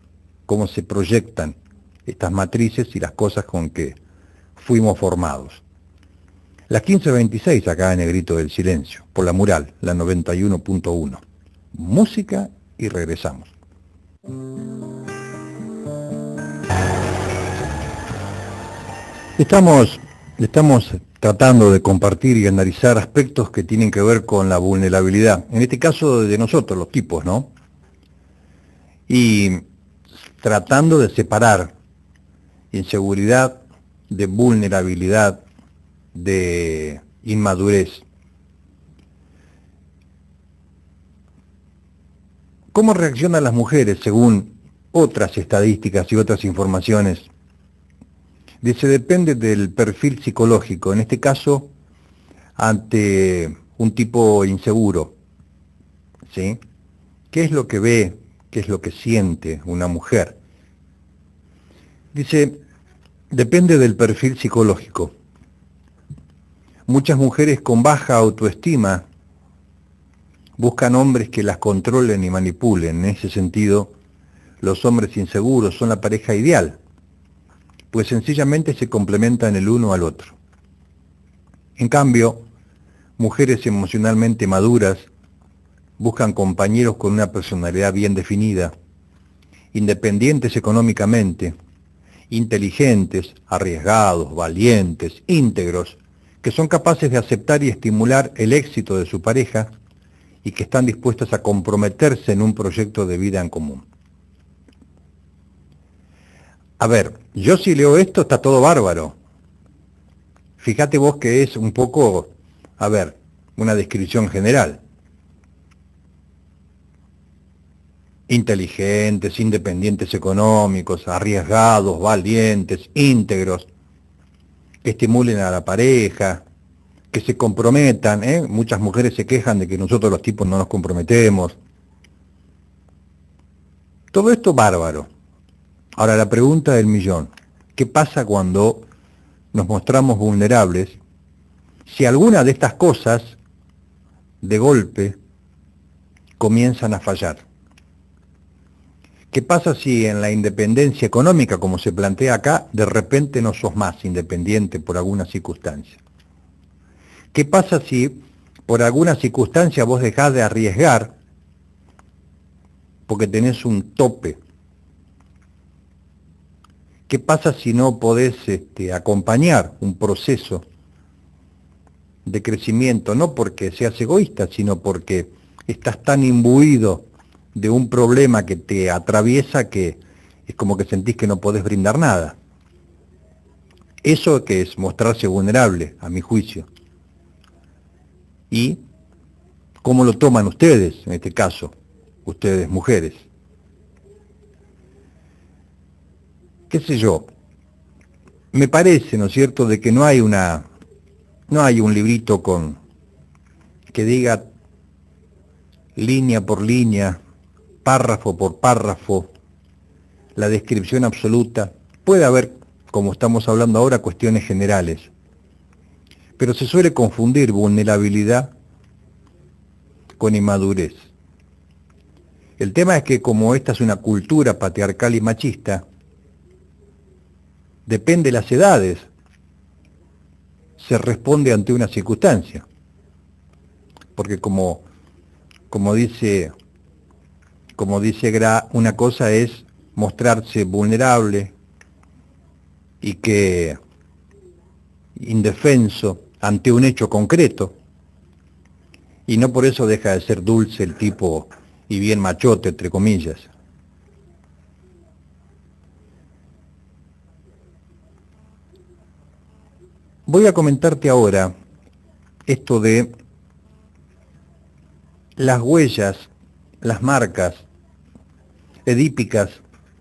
Cómo se proyectan estas matrices y las cosas con que fuimos formados. Las 15.26 acá en el grito del silencio, por la mural, la 91.1. Música y regresamos. Estamos, estamos tratando de compartir y analizar aspectos que tienen que ver con la vulnerabilidad, en este caso de nosotros, los tipos, ¿no? Y tratando de separar inseguridad de vulnerabilidad, de inmadurez. ¿Cómo reaccionan las mujeres según otras estadísticas y otras informaciones? Dice, depende del perfil psicológico, en este caso ante un tipo inseguro, ¿sí? ¿Qué es lo que ve, qué es lo que siente una mujer? Dice, depende del perfil psicológico. Muchas mujeres con baja autoestima buscan hombres que las controlen y manipulen. En ese sentido, los hombres inseguros son la pareja ideal pues sencillamente se complementan el uno al otro. En cambio, mujeres emocionalmente maduras buscan compañeros con una personalidad bien definida, independientes económicamente, inteligentes, arriesgados, valientes, íntegros, que son capaces de aceptar y estimular el éxito de su pareja y que están dispuestas a comprometerse en un proyecto de vida en común. A ver, yo si leo esto está todo bárbaro. Fíjate vos que es un poco, a ver, una descripción general. Inteligentes, independientes económicos, arriesgados, valientes, íntegros, que estimulen a la pareja, que se comprometan. ¿eh? Muchas mujeres se quejan de que nosotros los tipos no nos comprometemos. Todo esto bárbaro. Ahora, la pregunta del millón, ¿qué pasa cuando nos mostramos vulnerables? Si alguna de estas cosas, de golpe, comienzan a fallar. ¿Qué pasa si en la independencia económica, como se plantea acá, de repente no sos más independiente por alguna circunstancia? ¿Qué pasa si por alguna circunstancia vos dejás de arriesgar porque tenés un tope ¿Qué pasa si no podés este, acompañar un proceso de crecimiento? No porque seas egoísta, sino porque estás tan imbuido de un problema que te atraviesa que es como que sentís que no podés brindar nada. Eso que es mostrarse vulnerable, a mi juicio. ¿Y cómo lo toman ustedes, en este caso, ustedes mujeres? qué sé yo, me parece, ¿no es cierto?, de que no hay una, no hay un librito con, que diga línea por línea, párrafo por párrafo, la descripción absoluta. Puede haber, como estamos hablando ahora, cuestiones generales, pero se suele confundir vulnerabilidad con inmadurez. El tema es que como esta es una cultura patriarcal y machista, depende de las edades, se responde ante una circunstancia. Porque como, como dice, como dice Gra, una cosa es mostrarse vulnerable y que indefenso ante un hecho concreto, y no por eso deja de ser dulce el tipo y bien machote, entre comillas. Voy a comentarte ahora esto de las huellas, las marcas edípicas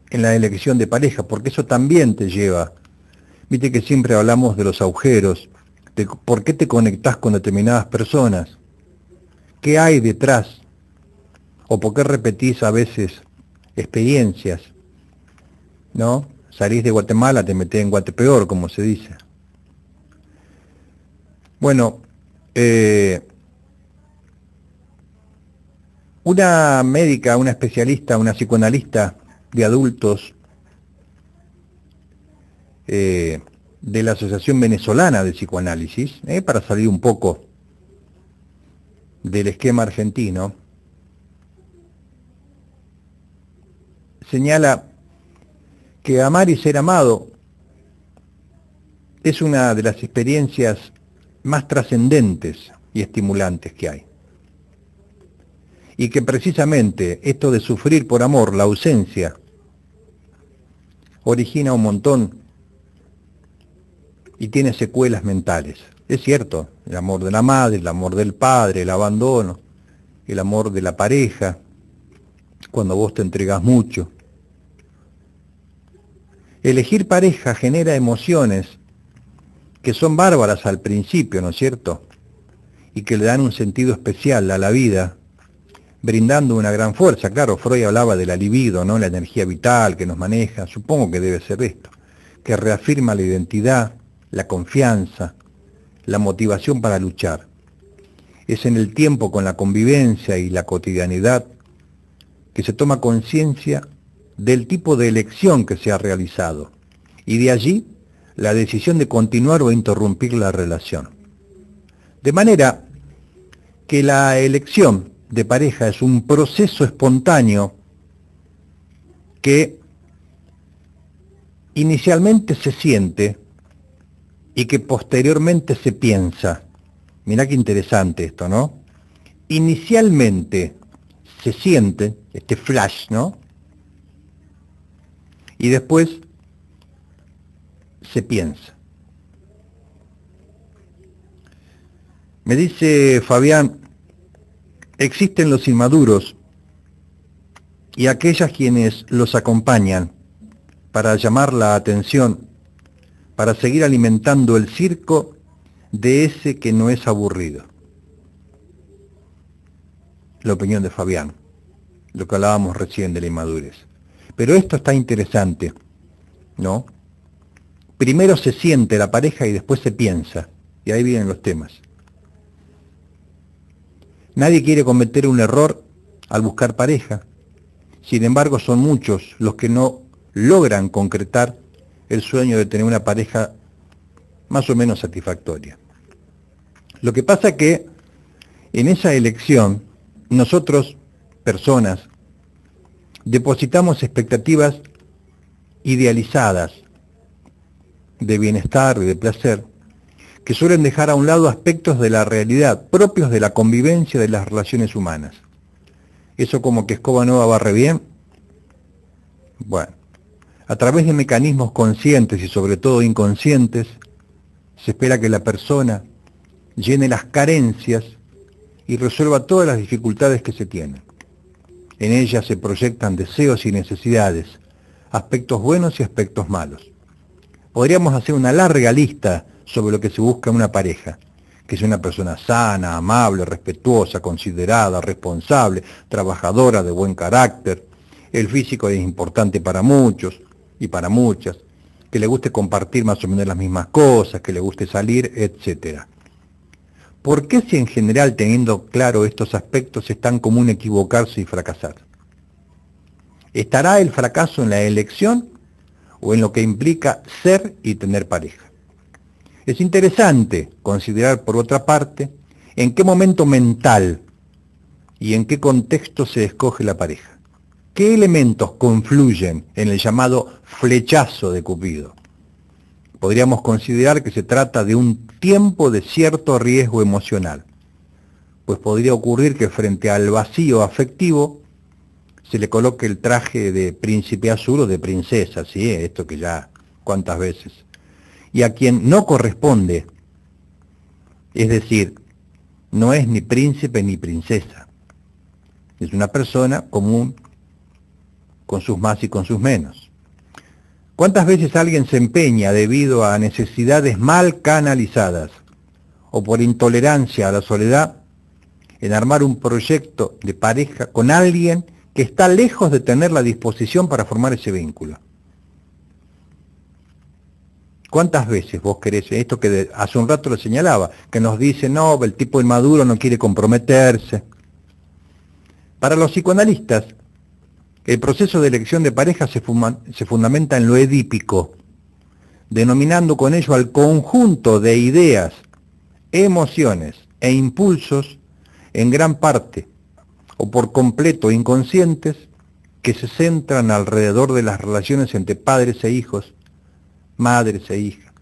en la elección de pareja, porque eso también te lleva. Viste que siempre hablamos de los agujeros, de por qué te conectás con determinadas personas, qué hay detrás, o por qué repetís a veces experiencias, ¿no? Salís de Guatemala, te metés en Guatepeor, como se dice. Bueno, eh, una médica, una especialista, una psicoanalista de adultos eh, de la Asociación Venezolana de Psicoanálisis, eh, para salir un poco del esquema argentino, señala que amar y ser amado es una de las experiencias más trascendentes y estimulantes que hay. Y que precisamente esto de sufrir por amor, la ausencia, origina un montón y tiene secuelas mentales. Es cierto, el amor de la madre, el amor del padre, el abandono, el amor de la pareja, cuando vos te entregas mucho. Elegir pareja genera emociones que son bárbaras al principio, ¿no es cierto? Y que le dan un sentido especial a la vida, brindando una gran fuerza. Claro, Freud hablaba de la libido, ¿no? La energía vital que nos maneja, supongo que debe ser esto, que reafirma la identidad, la confianza, la motivación para luchar. Es en el tiempo con la convivencia y la cotidianidad que se toma conciencia del tipo de elección que se ha realizado y de allí la decisión de continuar o interrumpir la relación. De manera que la elección de pareja es un proceso espontáneo que inicialmente se siente y que posteriormente se piensa. Mirá qué interesante esto, ¿no? Inicialmente se siente este flash, ¿no? Y después se piensa. Me dice Fabián, existen los inmaduros y aquellas quienes los acompañan para llamar la atención, para seguir alimentando el circo de ese que no es aburrido. La opinión de Fabián, lo que hablábamos recién de la inmadurez. Pero esto está interesante, ¿no? primero se siente la pareja y después se piensa. Y ahí vienen los temas. Nadie quiere cometer un error al buscar pareja. Sin embargo, son muchos los que no logran concretar el sueño de tener una pareja más o menos satisfactoria. Lo que pasa que en esa elección nosotros, personas, depositamos expectativas idealizadas de bienestar y de placer, que suelen dejar a un lado aspectos de la realidad propios de la convivencia de las relaciones humanas. Eso como que escoba nueva barre bien. Bueno, a través de mecanismos conscientes y sobre todo inconscientes, se espera que la persona llene las carencias y resuelva todas las dificultades que se tienen. En ellas se proyectan deseos y necesidades, aspectos buenos y aspectos malos. Podríamos hacer una larga lista sobre lo que se busca en una pareja, que sea una persona sana, amable, respetuosa, considerada, responsable, trabajadora, de buen carácter. El físico es importante para muchos y para muchas, que le guste compartir más o menos las mismas cosas, que le guste salir, etc. ¿Por qué si en general teniendo claro estos aspectos es tan común equivocarse y fracasar? ¿Estará el fracaso en la elección o en lo que implica ser y tener pareja. Es interesante considerar, por otra parte, en qué momento mental y en qué contexto se escoge la pareja. ¿Qué elementos confluyen en el llamado flechazo de Cupido? Podríamos considerar que se trata de un tiempo de cierto riesgo emocional, pues podría ocurrir que frente al vacío afectivo se le coloque el traje de príncipe azul o de princesa, ¿sí? Esto que ya cuántas veces. Y a quien no corresponde, es decir, no es ni príncipe ni princesa. Es una persona común con sus más y con sus menos. ¿Cuántas veces alguien se empeña debido a necesidades mal canalizadas o por intolerancia a la soledad en armar un proyecto de pareja con alguien que está lejos de tener la disposición para formar ese vínculo. ¿Cuántas veces vos querés esto que hace un rato lo señalaba, que nos dice, no, el tipo inmaduro no quiere comprometerse? Para los psicoanalistas, el proceso de elección de pareja se, se fundamenta en lo edípico, denominando con ello al conjunto de ideas, emociones e impulsos, en gran parte o por completo inconscientes que se centran alrededor de las relaciones entre padres e hijos, madres e hijas,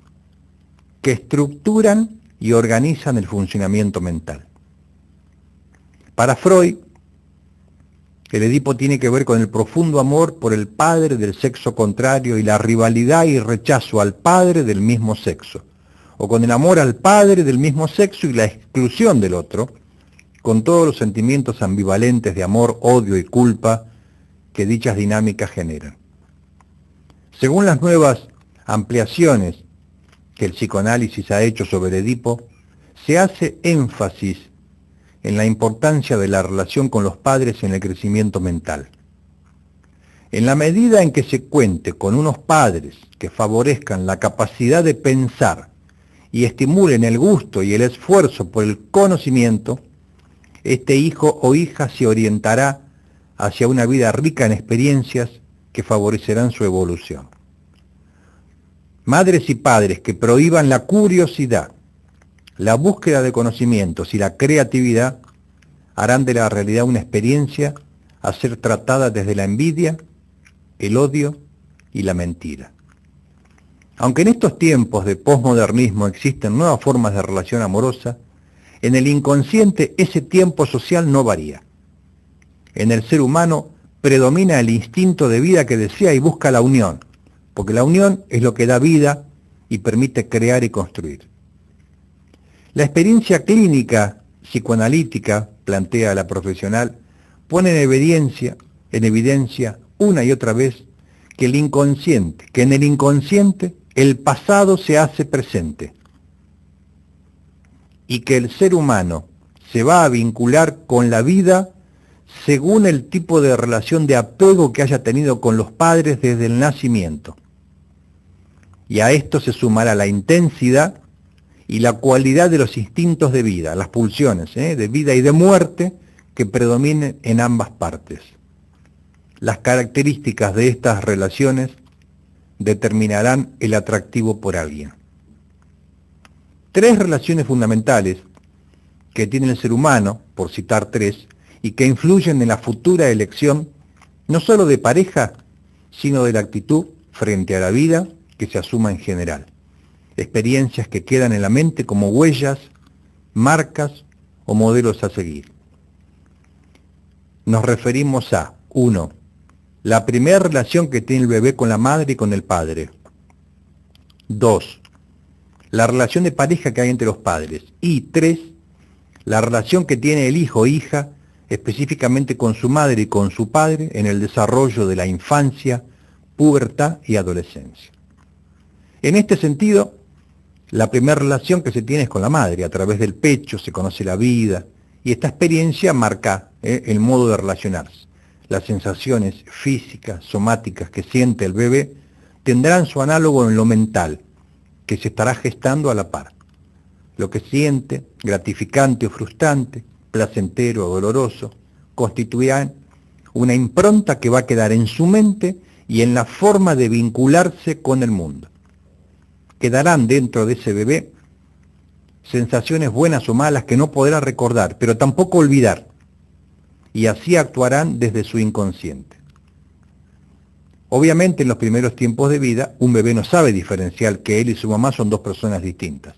que estructuran y organizan el funcionamiento mental. Para Freud, el Edipo tiene que ver con el profundo amor por el padre del sexo contrario y la rivalidad y rechazo al padre del mismo sexo, o con el amor al padre del mismo sexo y la exclusión del otro, con todos los sentimientos ambivalentes de amor, odio y culpa que dichas dinámicas generan. Según las nuevas ampliaciones que el psicoanálisis ha hecho sobre Edipo, se hace énfasis en la importancia de la relación con los padres en el crecimiento mental. En la medida en que se cuente con unos padres que favorezcan la capacidad de pensar y estimulen el gusto y el esfuerzo por el conocimiento, este hijo o hija se orientará hacia una vida rica en experiencias que favorecerán su evolución. Madres y padres que prohíban la curiosidad, la búsqueda de conocimientos y la creatividad harán de la realidad una experiencia a ser tratada desde la envidia, el odio y la mentira. Aunque en estos tiempos de posmodernismo existen nuevas formas de relación amorosa, en el inconsciente ese tiempo social no varía. En el ser humano predomina el instinto de vida que desea y busca la unión, porque la unión es lo que da vida y permite crear y construir. La experiencia clínica psicoanalítica, plantea la profesional, pone en evidencia, en evidencia una y otra vez que el inconsciente, que en el inconsciente el pasado se hace presente y que el ser humano se va a vincular con la vida según el tipo de relación de apego que haya tenido con los padres desde el nacimiento. Y a esto se sumará la intensidad y la cualidad de los instintos de vida, las pulsiones ¿eh? de vida y de muerte que predominen en ambas partes. Las características de estas relaciones determinarán el atractivo por alguien tres relaciones fundamentales que tiene el ser humano, por citar tres, y que influyen en la futura elección, no solo de pareja, sino de la actitud frente a la vida que se asuma en general. Experiencias que quedan en la mente como huellas, marcas o modelos a seguir. Nos referimos a uno, La primera relación que tiene el bebé con la madre y con el padre. Dos la relación de pareja que hay entre los padres. Y tres, la relación que tiene el hijo o hija específicamente con su madre y con su padre en el desarrollo de la infancia, pubertad y adolescencia. En este sentido, la primera relación que se tiene es con la madre, a través del pecho se conoce la vida y esta experiencia marca eh, el modo de relacionarse. Las sensaciones físicas, somáticas que siente el bebé tendrán su análogo en lo mental, que se estará gestando a la par. Lo que siente, gratificante o frustrante, placentero o doloroso, constituirá una impronta que va a quedar en su mente y en la forma de vincularse con el mundo. Quedarán dentro de ese bebé sensaciones buenas o malas que no podrá recordar, pero tampoco olvidar, y así actuarán desde su inconsciente. Obviamente en los primeros tiempos de vida un bebé no sabe diferenciar que él y su mamá son dos personas distintas.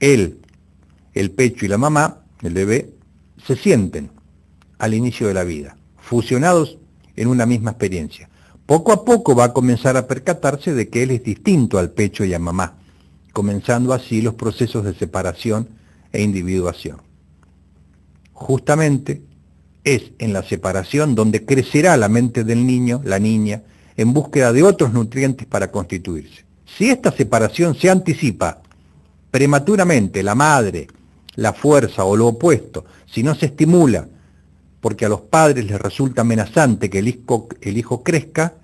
Él, el pecho y la mamá, el bebé, se sienten al inicio de la vida, fusionados en una misma experiencia. Poco a poco va a comenzar a percatarse de que él es distinto al pecho y a mamá, comenzando así los procesos de separación e individuación. Justamente es en la separación donde crecerá la mente del niño, la niña, en búsqueda de otros nutrientes para constituirse. Si esta separación se anticipa prematuramente, la madre, la fuerza o lo opuesto, si no se estimula, porque a los padres les resulta amenazante que el hijo, crezca,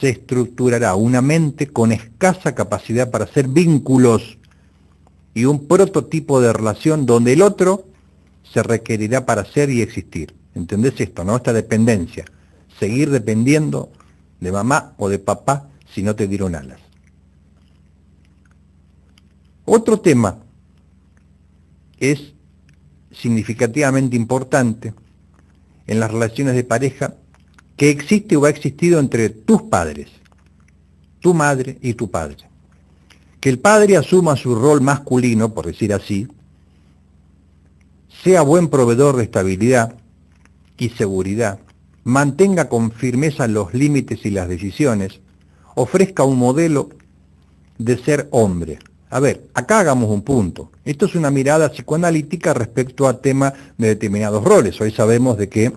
se estructurará una mente con escasa capacidad para hacer vínculos y un prototipo de relación donde el otro se requerirá para ser y existir. ¿Entendés esto, no? Esta dependencia. Seguir dependiendo de mamá o de papá si no te dieron alas. Otro tema es significativamente importante en las relaciones de pareja que existe o ha existido entre tus padres, tu madre y tu padre. Que el padre asuma su rol masculino, por decir así, sea buen proveedor de estabilidad, y seguridad, mantenga con firmeza los límites y las decisiones, ofrezca un modelo de ser hombre. A ver, acá hagamos un punto. Esto es una mirada psicoanalítica respecto a tema de determinados roles. Hoy sabemos de que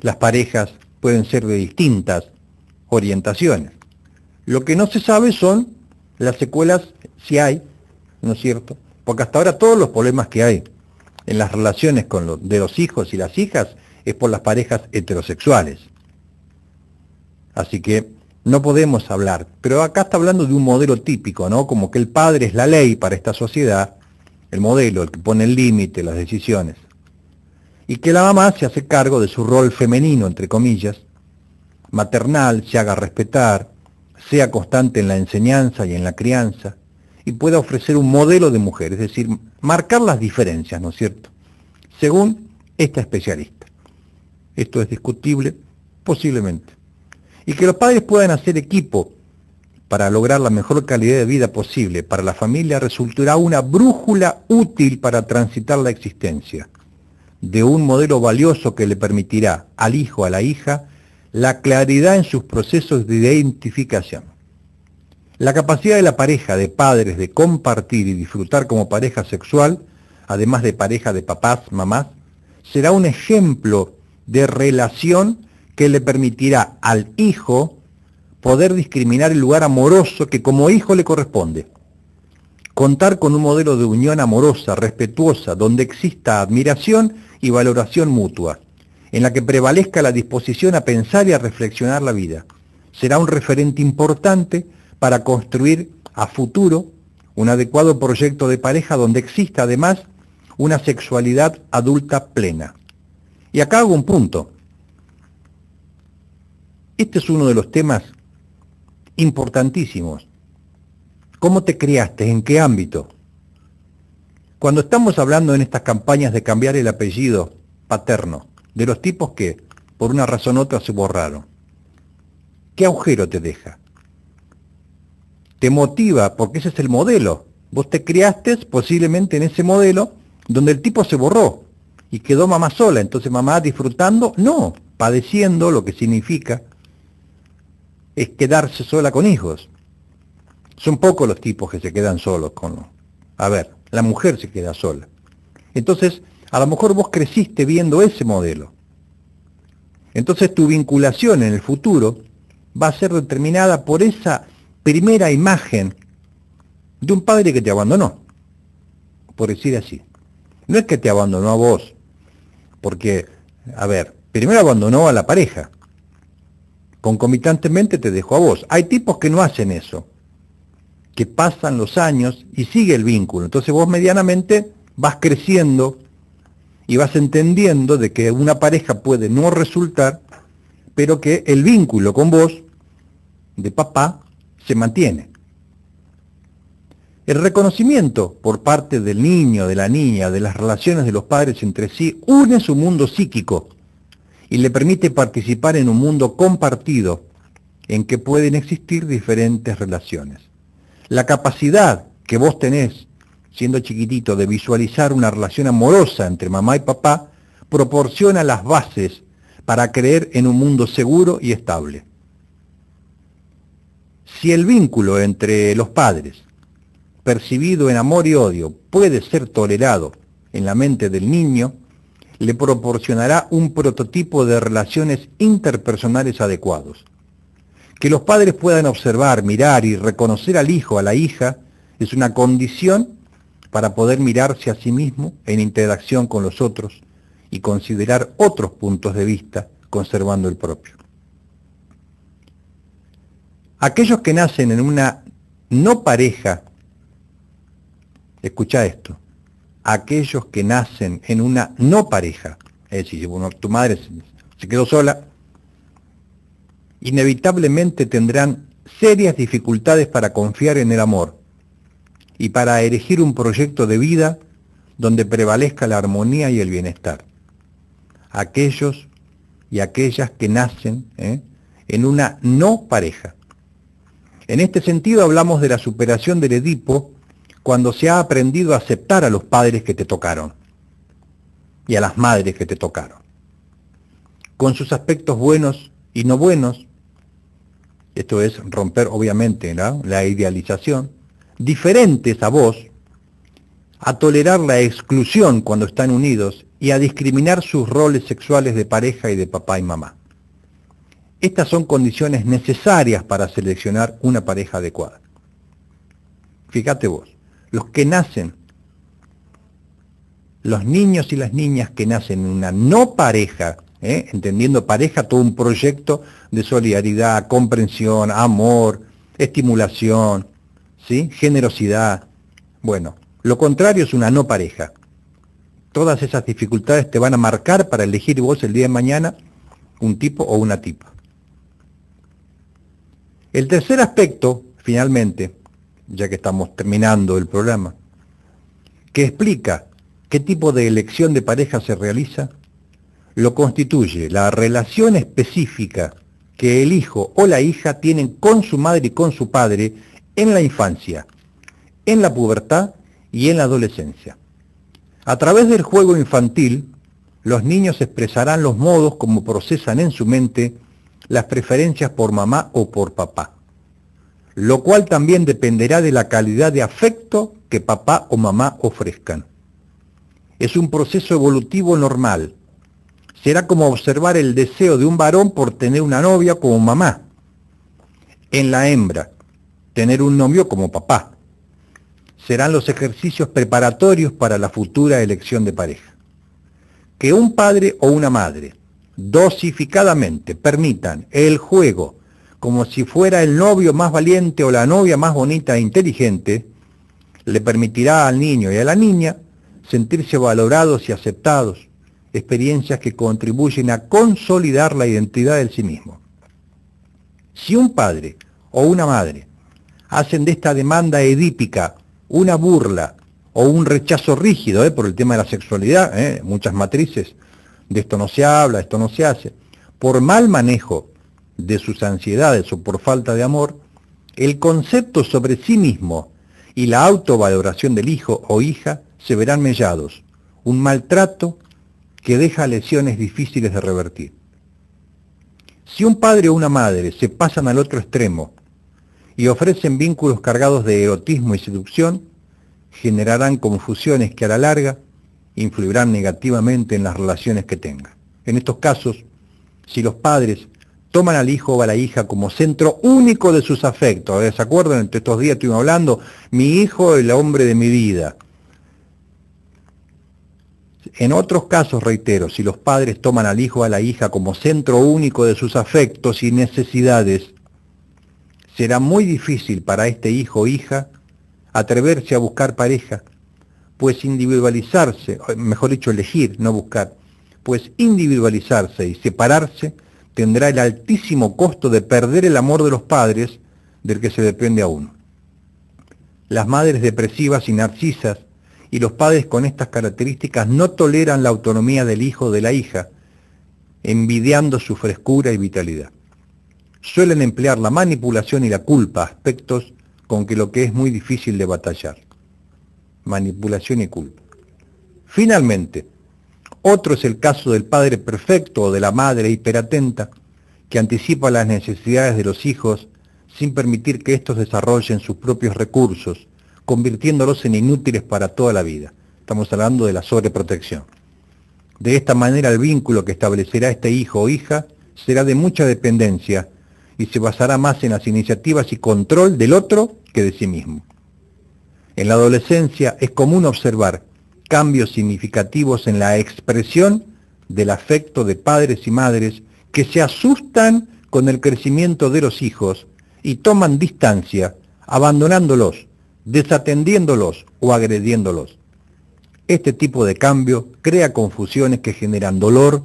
las parejas pueden ser de distintas orientaciones. Lo que no se sabe son las secuelas, si hay, ¿no es cierto? Porque hasta ahora todos los problemas que hay en las relaciones con de los hijos y las hijas es por las parejas heterosexuales. Así que no podemos hablar, pero acá está hablando de un modelo típico, ¿no? Como que el padre es la ley para esta sociedad, el modelo, el que pone el límite, las decisiones. Y que la mamá se hace cargo de su rol femenino, entre comillas, maternal, se haga respetar, sea constante en la enseñanza y en la crianza, y pueda ofrecer un modelo de mujer, es decir, marcar las diferencias, ¿no es cierto?, según esta especialista. Esto es discutible, posiblemente. Y que los padres puedan hacer equipo para lograr la mejor calidad de vida posible para la familia resultará una brújula útil para transitar la existencia de un modelo valioso que le permitirá al hijo, a la hija, la claridad en sus procesos de identificación. La capacidad de la pareja de padres de compartir y disfrutar como pareja sexual, además de pareja de papás, mamás, será un ejemplo de relación que le permitirá al hijo poder discriminar el lugar amoroso que como hijo le corresponde. Contar con un modelo de unión amorosa, respetuosa, donde exista admiración y valoración mutua, en la que prevalezca la disposición a pensar y a reflexionar la vida. Será un referente importante para construir a futuro un adecuado proyecto de pareja donde exista además una sexualidad adulta plena. Y acá hago un punto. Este es uno de los temas importantísimos. ¿Cómo te criaste? ¿En qué ámbito? Cuando estamos hablando en estas campañas de cambiar el apellido paterno, de los tipos que, por una razón u otra, se borraron, ¿qué agujero te deja? te motiva, porque ese es el modelo. Vos te criaste posiblemente en ese modelo donde el tipo se borró y quedó mamá sola, entonces mamá disfrutando, no, padeciendo lo que significa es quedarse sola con hijos. Son pocos los tipos que se quedan solos con... A ver, la mujer se queda sola. Entonces, a lo mejor vos creciste viendo ese modelo. Entonces tu vinculación en el futuro va a ser determinada por esa primera imagen de un padre que te abandonó, por decir así. No es que te abandonó a vos, porque, a ver, primero abandonó a la pareja, concomitantemente te dejó a vos. Hay tipos que no hacen eso, que pasan los años y sigue el vínculo. Entonces vos medianamente vas creciendo y vas entendiendo de que una pareja puede no resultar, pero que el vínculo con vos, de papá, se mantiene. El reconocimiento por parte del niño, de la niña, de las relaciones de los padres entre sí, une su mundo psíquico y le permite participar en un mundo compartido en que pueden existir diferentes relaciones. La capacidad que vos tenés, siendo chiquitito, de visualizar una relación amorosa entre mamá y papá, proporciona las bases para creer en un mundo seguro y estable. Si el vínculo entre los padres, percibido en amor y odio, puede ser tolerado en la mente del niño, le proporcionará un prototipo de relaciones interpersonales adecuados. Que los padres puedan observar, mirar y reconocer al hijo, a la hija, es una condición para poder mirarse a sí mismo en interacción con los otros y considerar otros puntos de vista conservando el propio. Aquellos que nacen en una no pareja, escucha esto, aquellos que nacen en una no pareja, es decir, bueno, tu madre se quedó sola, inevitablemente tendrán serias dificultades para confiar en el amor y para erigir un proyecto de vida donde prevalezca la armonía y el bienestar. Aquellos y aquellas que nacen ¿eh? en una no pareja. En este sentido hablamos de la superación del Edipo cuando se ha aprendido a aceptar a los padres que te tocaron y a las madres que te tocaron, con sus aspectos buenos y no buenos, esto es romper obviamente la idealización, diferentes a vos, a tolerar la exclusión cuando están unidos y a discriminar sus roles sexuales de pareja y de papá y mamá. Estas son condiciones necesarias para seleccionar una pareja adecuada. Fíjate vos, los que nacen, los niños y las niñas que nacen en una no pareja, ¿eh? entendiendo pareja todo un proyecto de solidaridad, comprensión, amor, estimulación, ¿sí? generosidad. Bueno, lo contrario es una no pareja. Todas esas dificultades te van a marcar para elegir vos el día de mañana un tipo o una tipa. El tercer aspecto, finalmente, ya que estamos terminando el programa, que explica qué tipo de elección de pareja se realiza, lo constituye la relación específica que el hijo o la hija tienen con su madre y con su padre en la infancia, en la pubertad y en la adolescencia. A través del juego infantil, los niños expresarán los modos como procesan en su mente las preferencias por mamá o por papá, lo cual también dependerá de la calidad de afecto que papá o mamá ofrezcan. Es un proceso evolutivo normal. Será como observar el deseo de un varón por tener una novia como mamá. En la hembra, tener un novio como papá. Serán los ejercicios preparatorios para la futura elección de pareja. Que un padre o una madre dosificadamente permitan el juego como si fuera el novio más valiente o la novia más bonita e inteligente, le permitirá al niño y a la niña sentirse valorados y aceptados, experiencias que contribuyen a consolidar la identidad del sí mismo. Si un padre o una madre hacen de esta demanda edípica una burla o un rechazo rígido eh, por el tema de la sexualidad, eh, muchas matrices de esto no se habla, esto no se hace, por mal manejo de sus ansiedades o por falta de amor, el concepto sobre sí mismo y la autovaloración del hijo o hija se verán mellados, un maltrato que deja lesiones difíciles de revertir. Si un padre o una madre se pasan al otro extremo y ofrecen vínculos cargados de erotismo y seducción, generarán confusiones que a la larga influirán negativamente en las relaciones que tenga. En estos casos, si los padres toman al hijo o a la hija como centro único de sus afectos, ¿se acuerdan? Entre estos días estuvimos hablando, mi hijo, es el hombre de mi vida. En otros casos, reitero, si los padres toman al hijo o a la hija como centro único de sus afectos y necesidades, será muy difícil para este hijo o hija atreverse a buscar pareja pues individualizarse, mejor dicho, elegir, no buscar, pues individualizarse y separarse tendrá el altísimo costo de perder el amor de los padres del que se depende a uno. Las madres depresivas y narcisas y los padres con estas características no toleran la autonomía del hijo o de la hija, envidiando su frescura y vitalidad. Suelen emplear la manipulación y la culpa, aspectos con que lo que es muy difícil de batallar manipulación y culpa. Finalmente, otro es el caso del padre perfecto o de la madre hiperatenta que anticipa las necesidades de los hijos sin permitir que estos desarrollen sus propios recursos, convirtiéndolos en inútiles para toda la vida. Estamos hablando de la sobreprotección. De esta manera el vínculo que establecerá este hijo o hija será de mucha dependencia y se basará más en las iniciativas y control del otro que de sí mismo. En la adolescencia es común observar cambios significativos en la expresión del afecto de padres y madres que se asustan con el crecimiento de los hijos y toman distancia, abandonándolos, desatendiéndolos o agrediéndolos. Este tipo de cambio crea confusiones que generan dolor,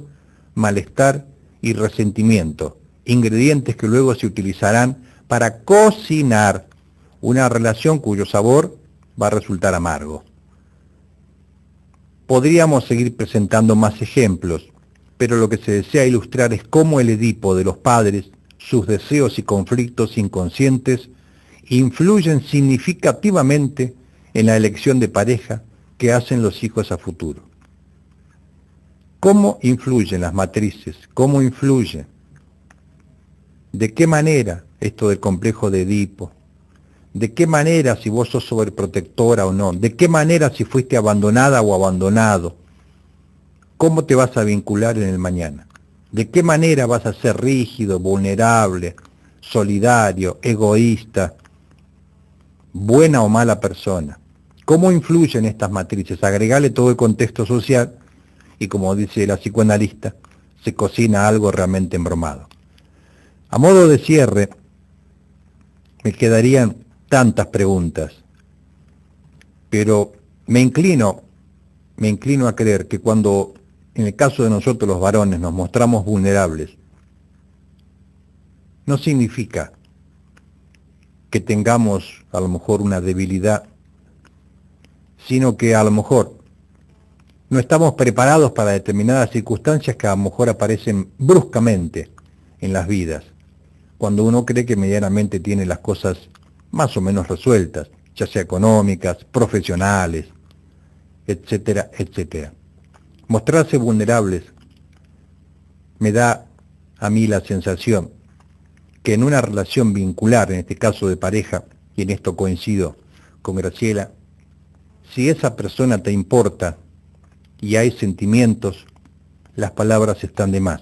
malestar y resentimiento, ingredientes que luego se utilizarán para cocinar una relación cuyo sabor va a resultar amargo. Podríamos seguir presentando más ejemplos, pero lo que se desea ilustrar es cómo el Edipo de los padres, sus deseos y conflictos inconscientes, influyen significativamente en la elección de pareja que hacen los hijos a futuro. ¿Cómo influyen las matrices? ¿Cómo influye ¿De qué manera esto del complejo de Edipo, de qué manera, si vos sos sobreprotectora o no, de qué manera, si fuiste abandonada o abandonado, cómo te vas a vincular en el mañana, de qué manera vas a ser rígido, vulnerable, solidario, egoísta, buena o mala persona. ¿Cómo influyen estas matrices? Agregale todo el contexto social y como dice la psicoanalista, se cocina algo realmente embromado. A modo de cierre, me quedarían tantas preguntas, pero me inclino, me inclino a creer que cuando, en el caso de nosotros los varones, nos mostramos vulnerables, no significa que tengamos a lo mejor una debilidad, sino que a lo mejor no estamos preparados para determinadas circunstancias que a lo mejor aparecen bruscamente en las vidas, cuando uno cree que medianamente tiene las cosas más o menos resueltas, ya sea económicas, profesionales, etcétera, etcétera. Mostrarse vulnerables me da a mí la sensación que en una relación vincular, en este caso de pareja, y en esto coincido con Graciela, si esa persona te importa y hay sentimientos, las palabras están de más.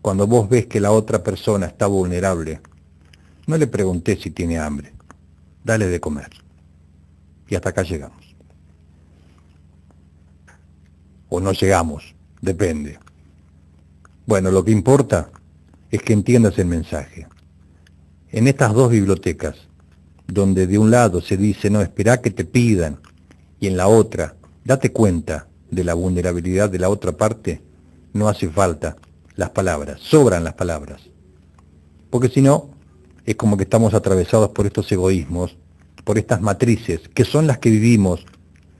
Cuando vos ves que la otra persona está vulnerable, no le pregunté si tiene hambre. Dale de comer. Y hasta acá llegamos. O no llegamos, depende. Bueno, lo que importa es que entiendas el mensaje. En estas dos bibliotecas, donde de un lado se dice, no, espera que te pidan, y en la otra, date cuenta de la vulnerabilidad de la otra parte, no hace falta las palabras, sobran las palabras. Porque si no, es como que estamos atravesados por estos egoísmos, por estas matrices, que son las que vivimos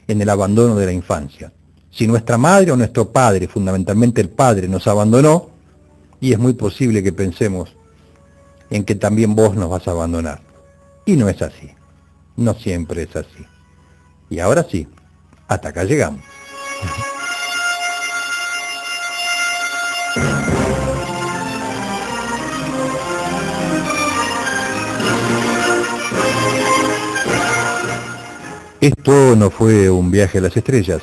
en el abandono de la infancia. Si nuestra madre o nuestro padre, fundamentalmente el padre, nos abandonó, y es muy posible que pensemos en que también vos nos vas a abandonar. Y no es así. No siempre es así. Y ahora sí, hasta acá llegamos. Esto no fue un viaje a las estrellas.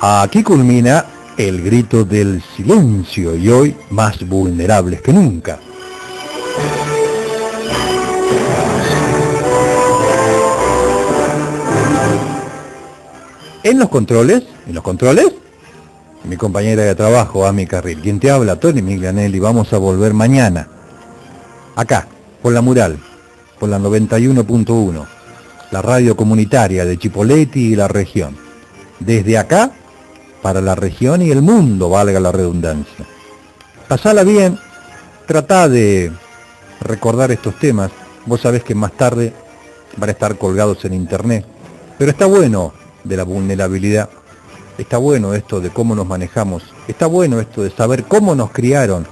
Aquí culmina el grito del silencio y hoy más vulnerables que nunca. En los controles, en los controles, mi compañera de trabajo, Ami Carril. Quien te habla, Tony Miglianelli, vamos a volver mañana. Acá, por la mural, por la 91.1, la radio comunitaria de Chipoleti y la región. Desde acá, para la región y el mundo, valga la redundancia. Pasala bien, trata de recordar estos temas. Vos sabés que más tarde van a estar colgados en internet. Pero está bueno de la vulnerabilidad Está bueno esto de cómo nos manejamos, está bueno esto de saber cómo nos criaron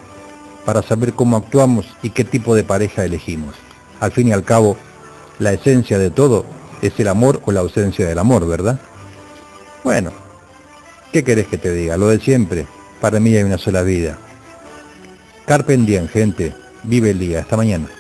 para saber cómo actuamos y qué tipo de pareja elegimos. Al fin y al cabo, la esencia de todo es el amor o la ausencia del amor, ¿verdad? Bueno, ¿qué querés que te diga? Lo de siempre, para mí hay una sola vida. Carpen gente. Vive el día. Hasta mañana.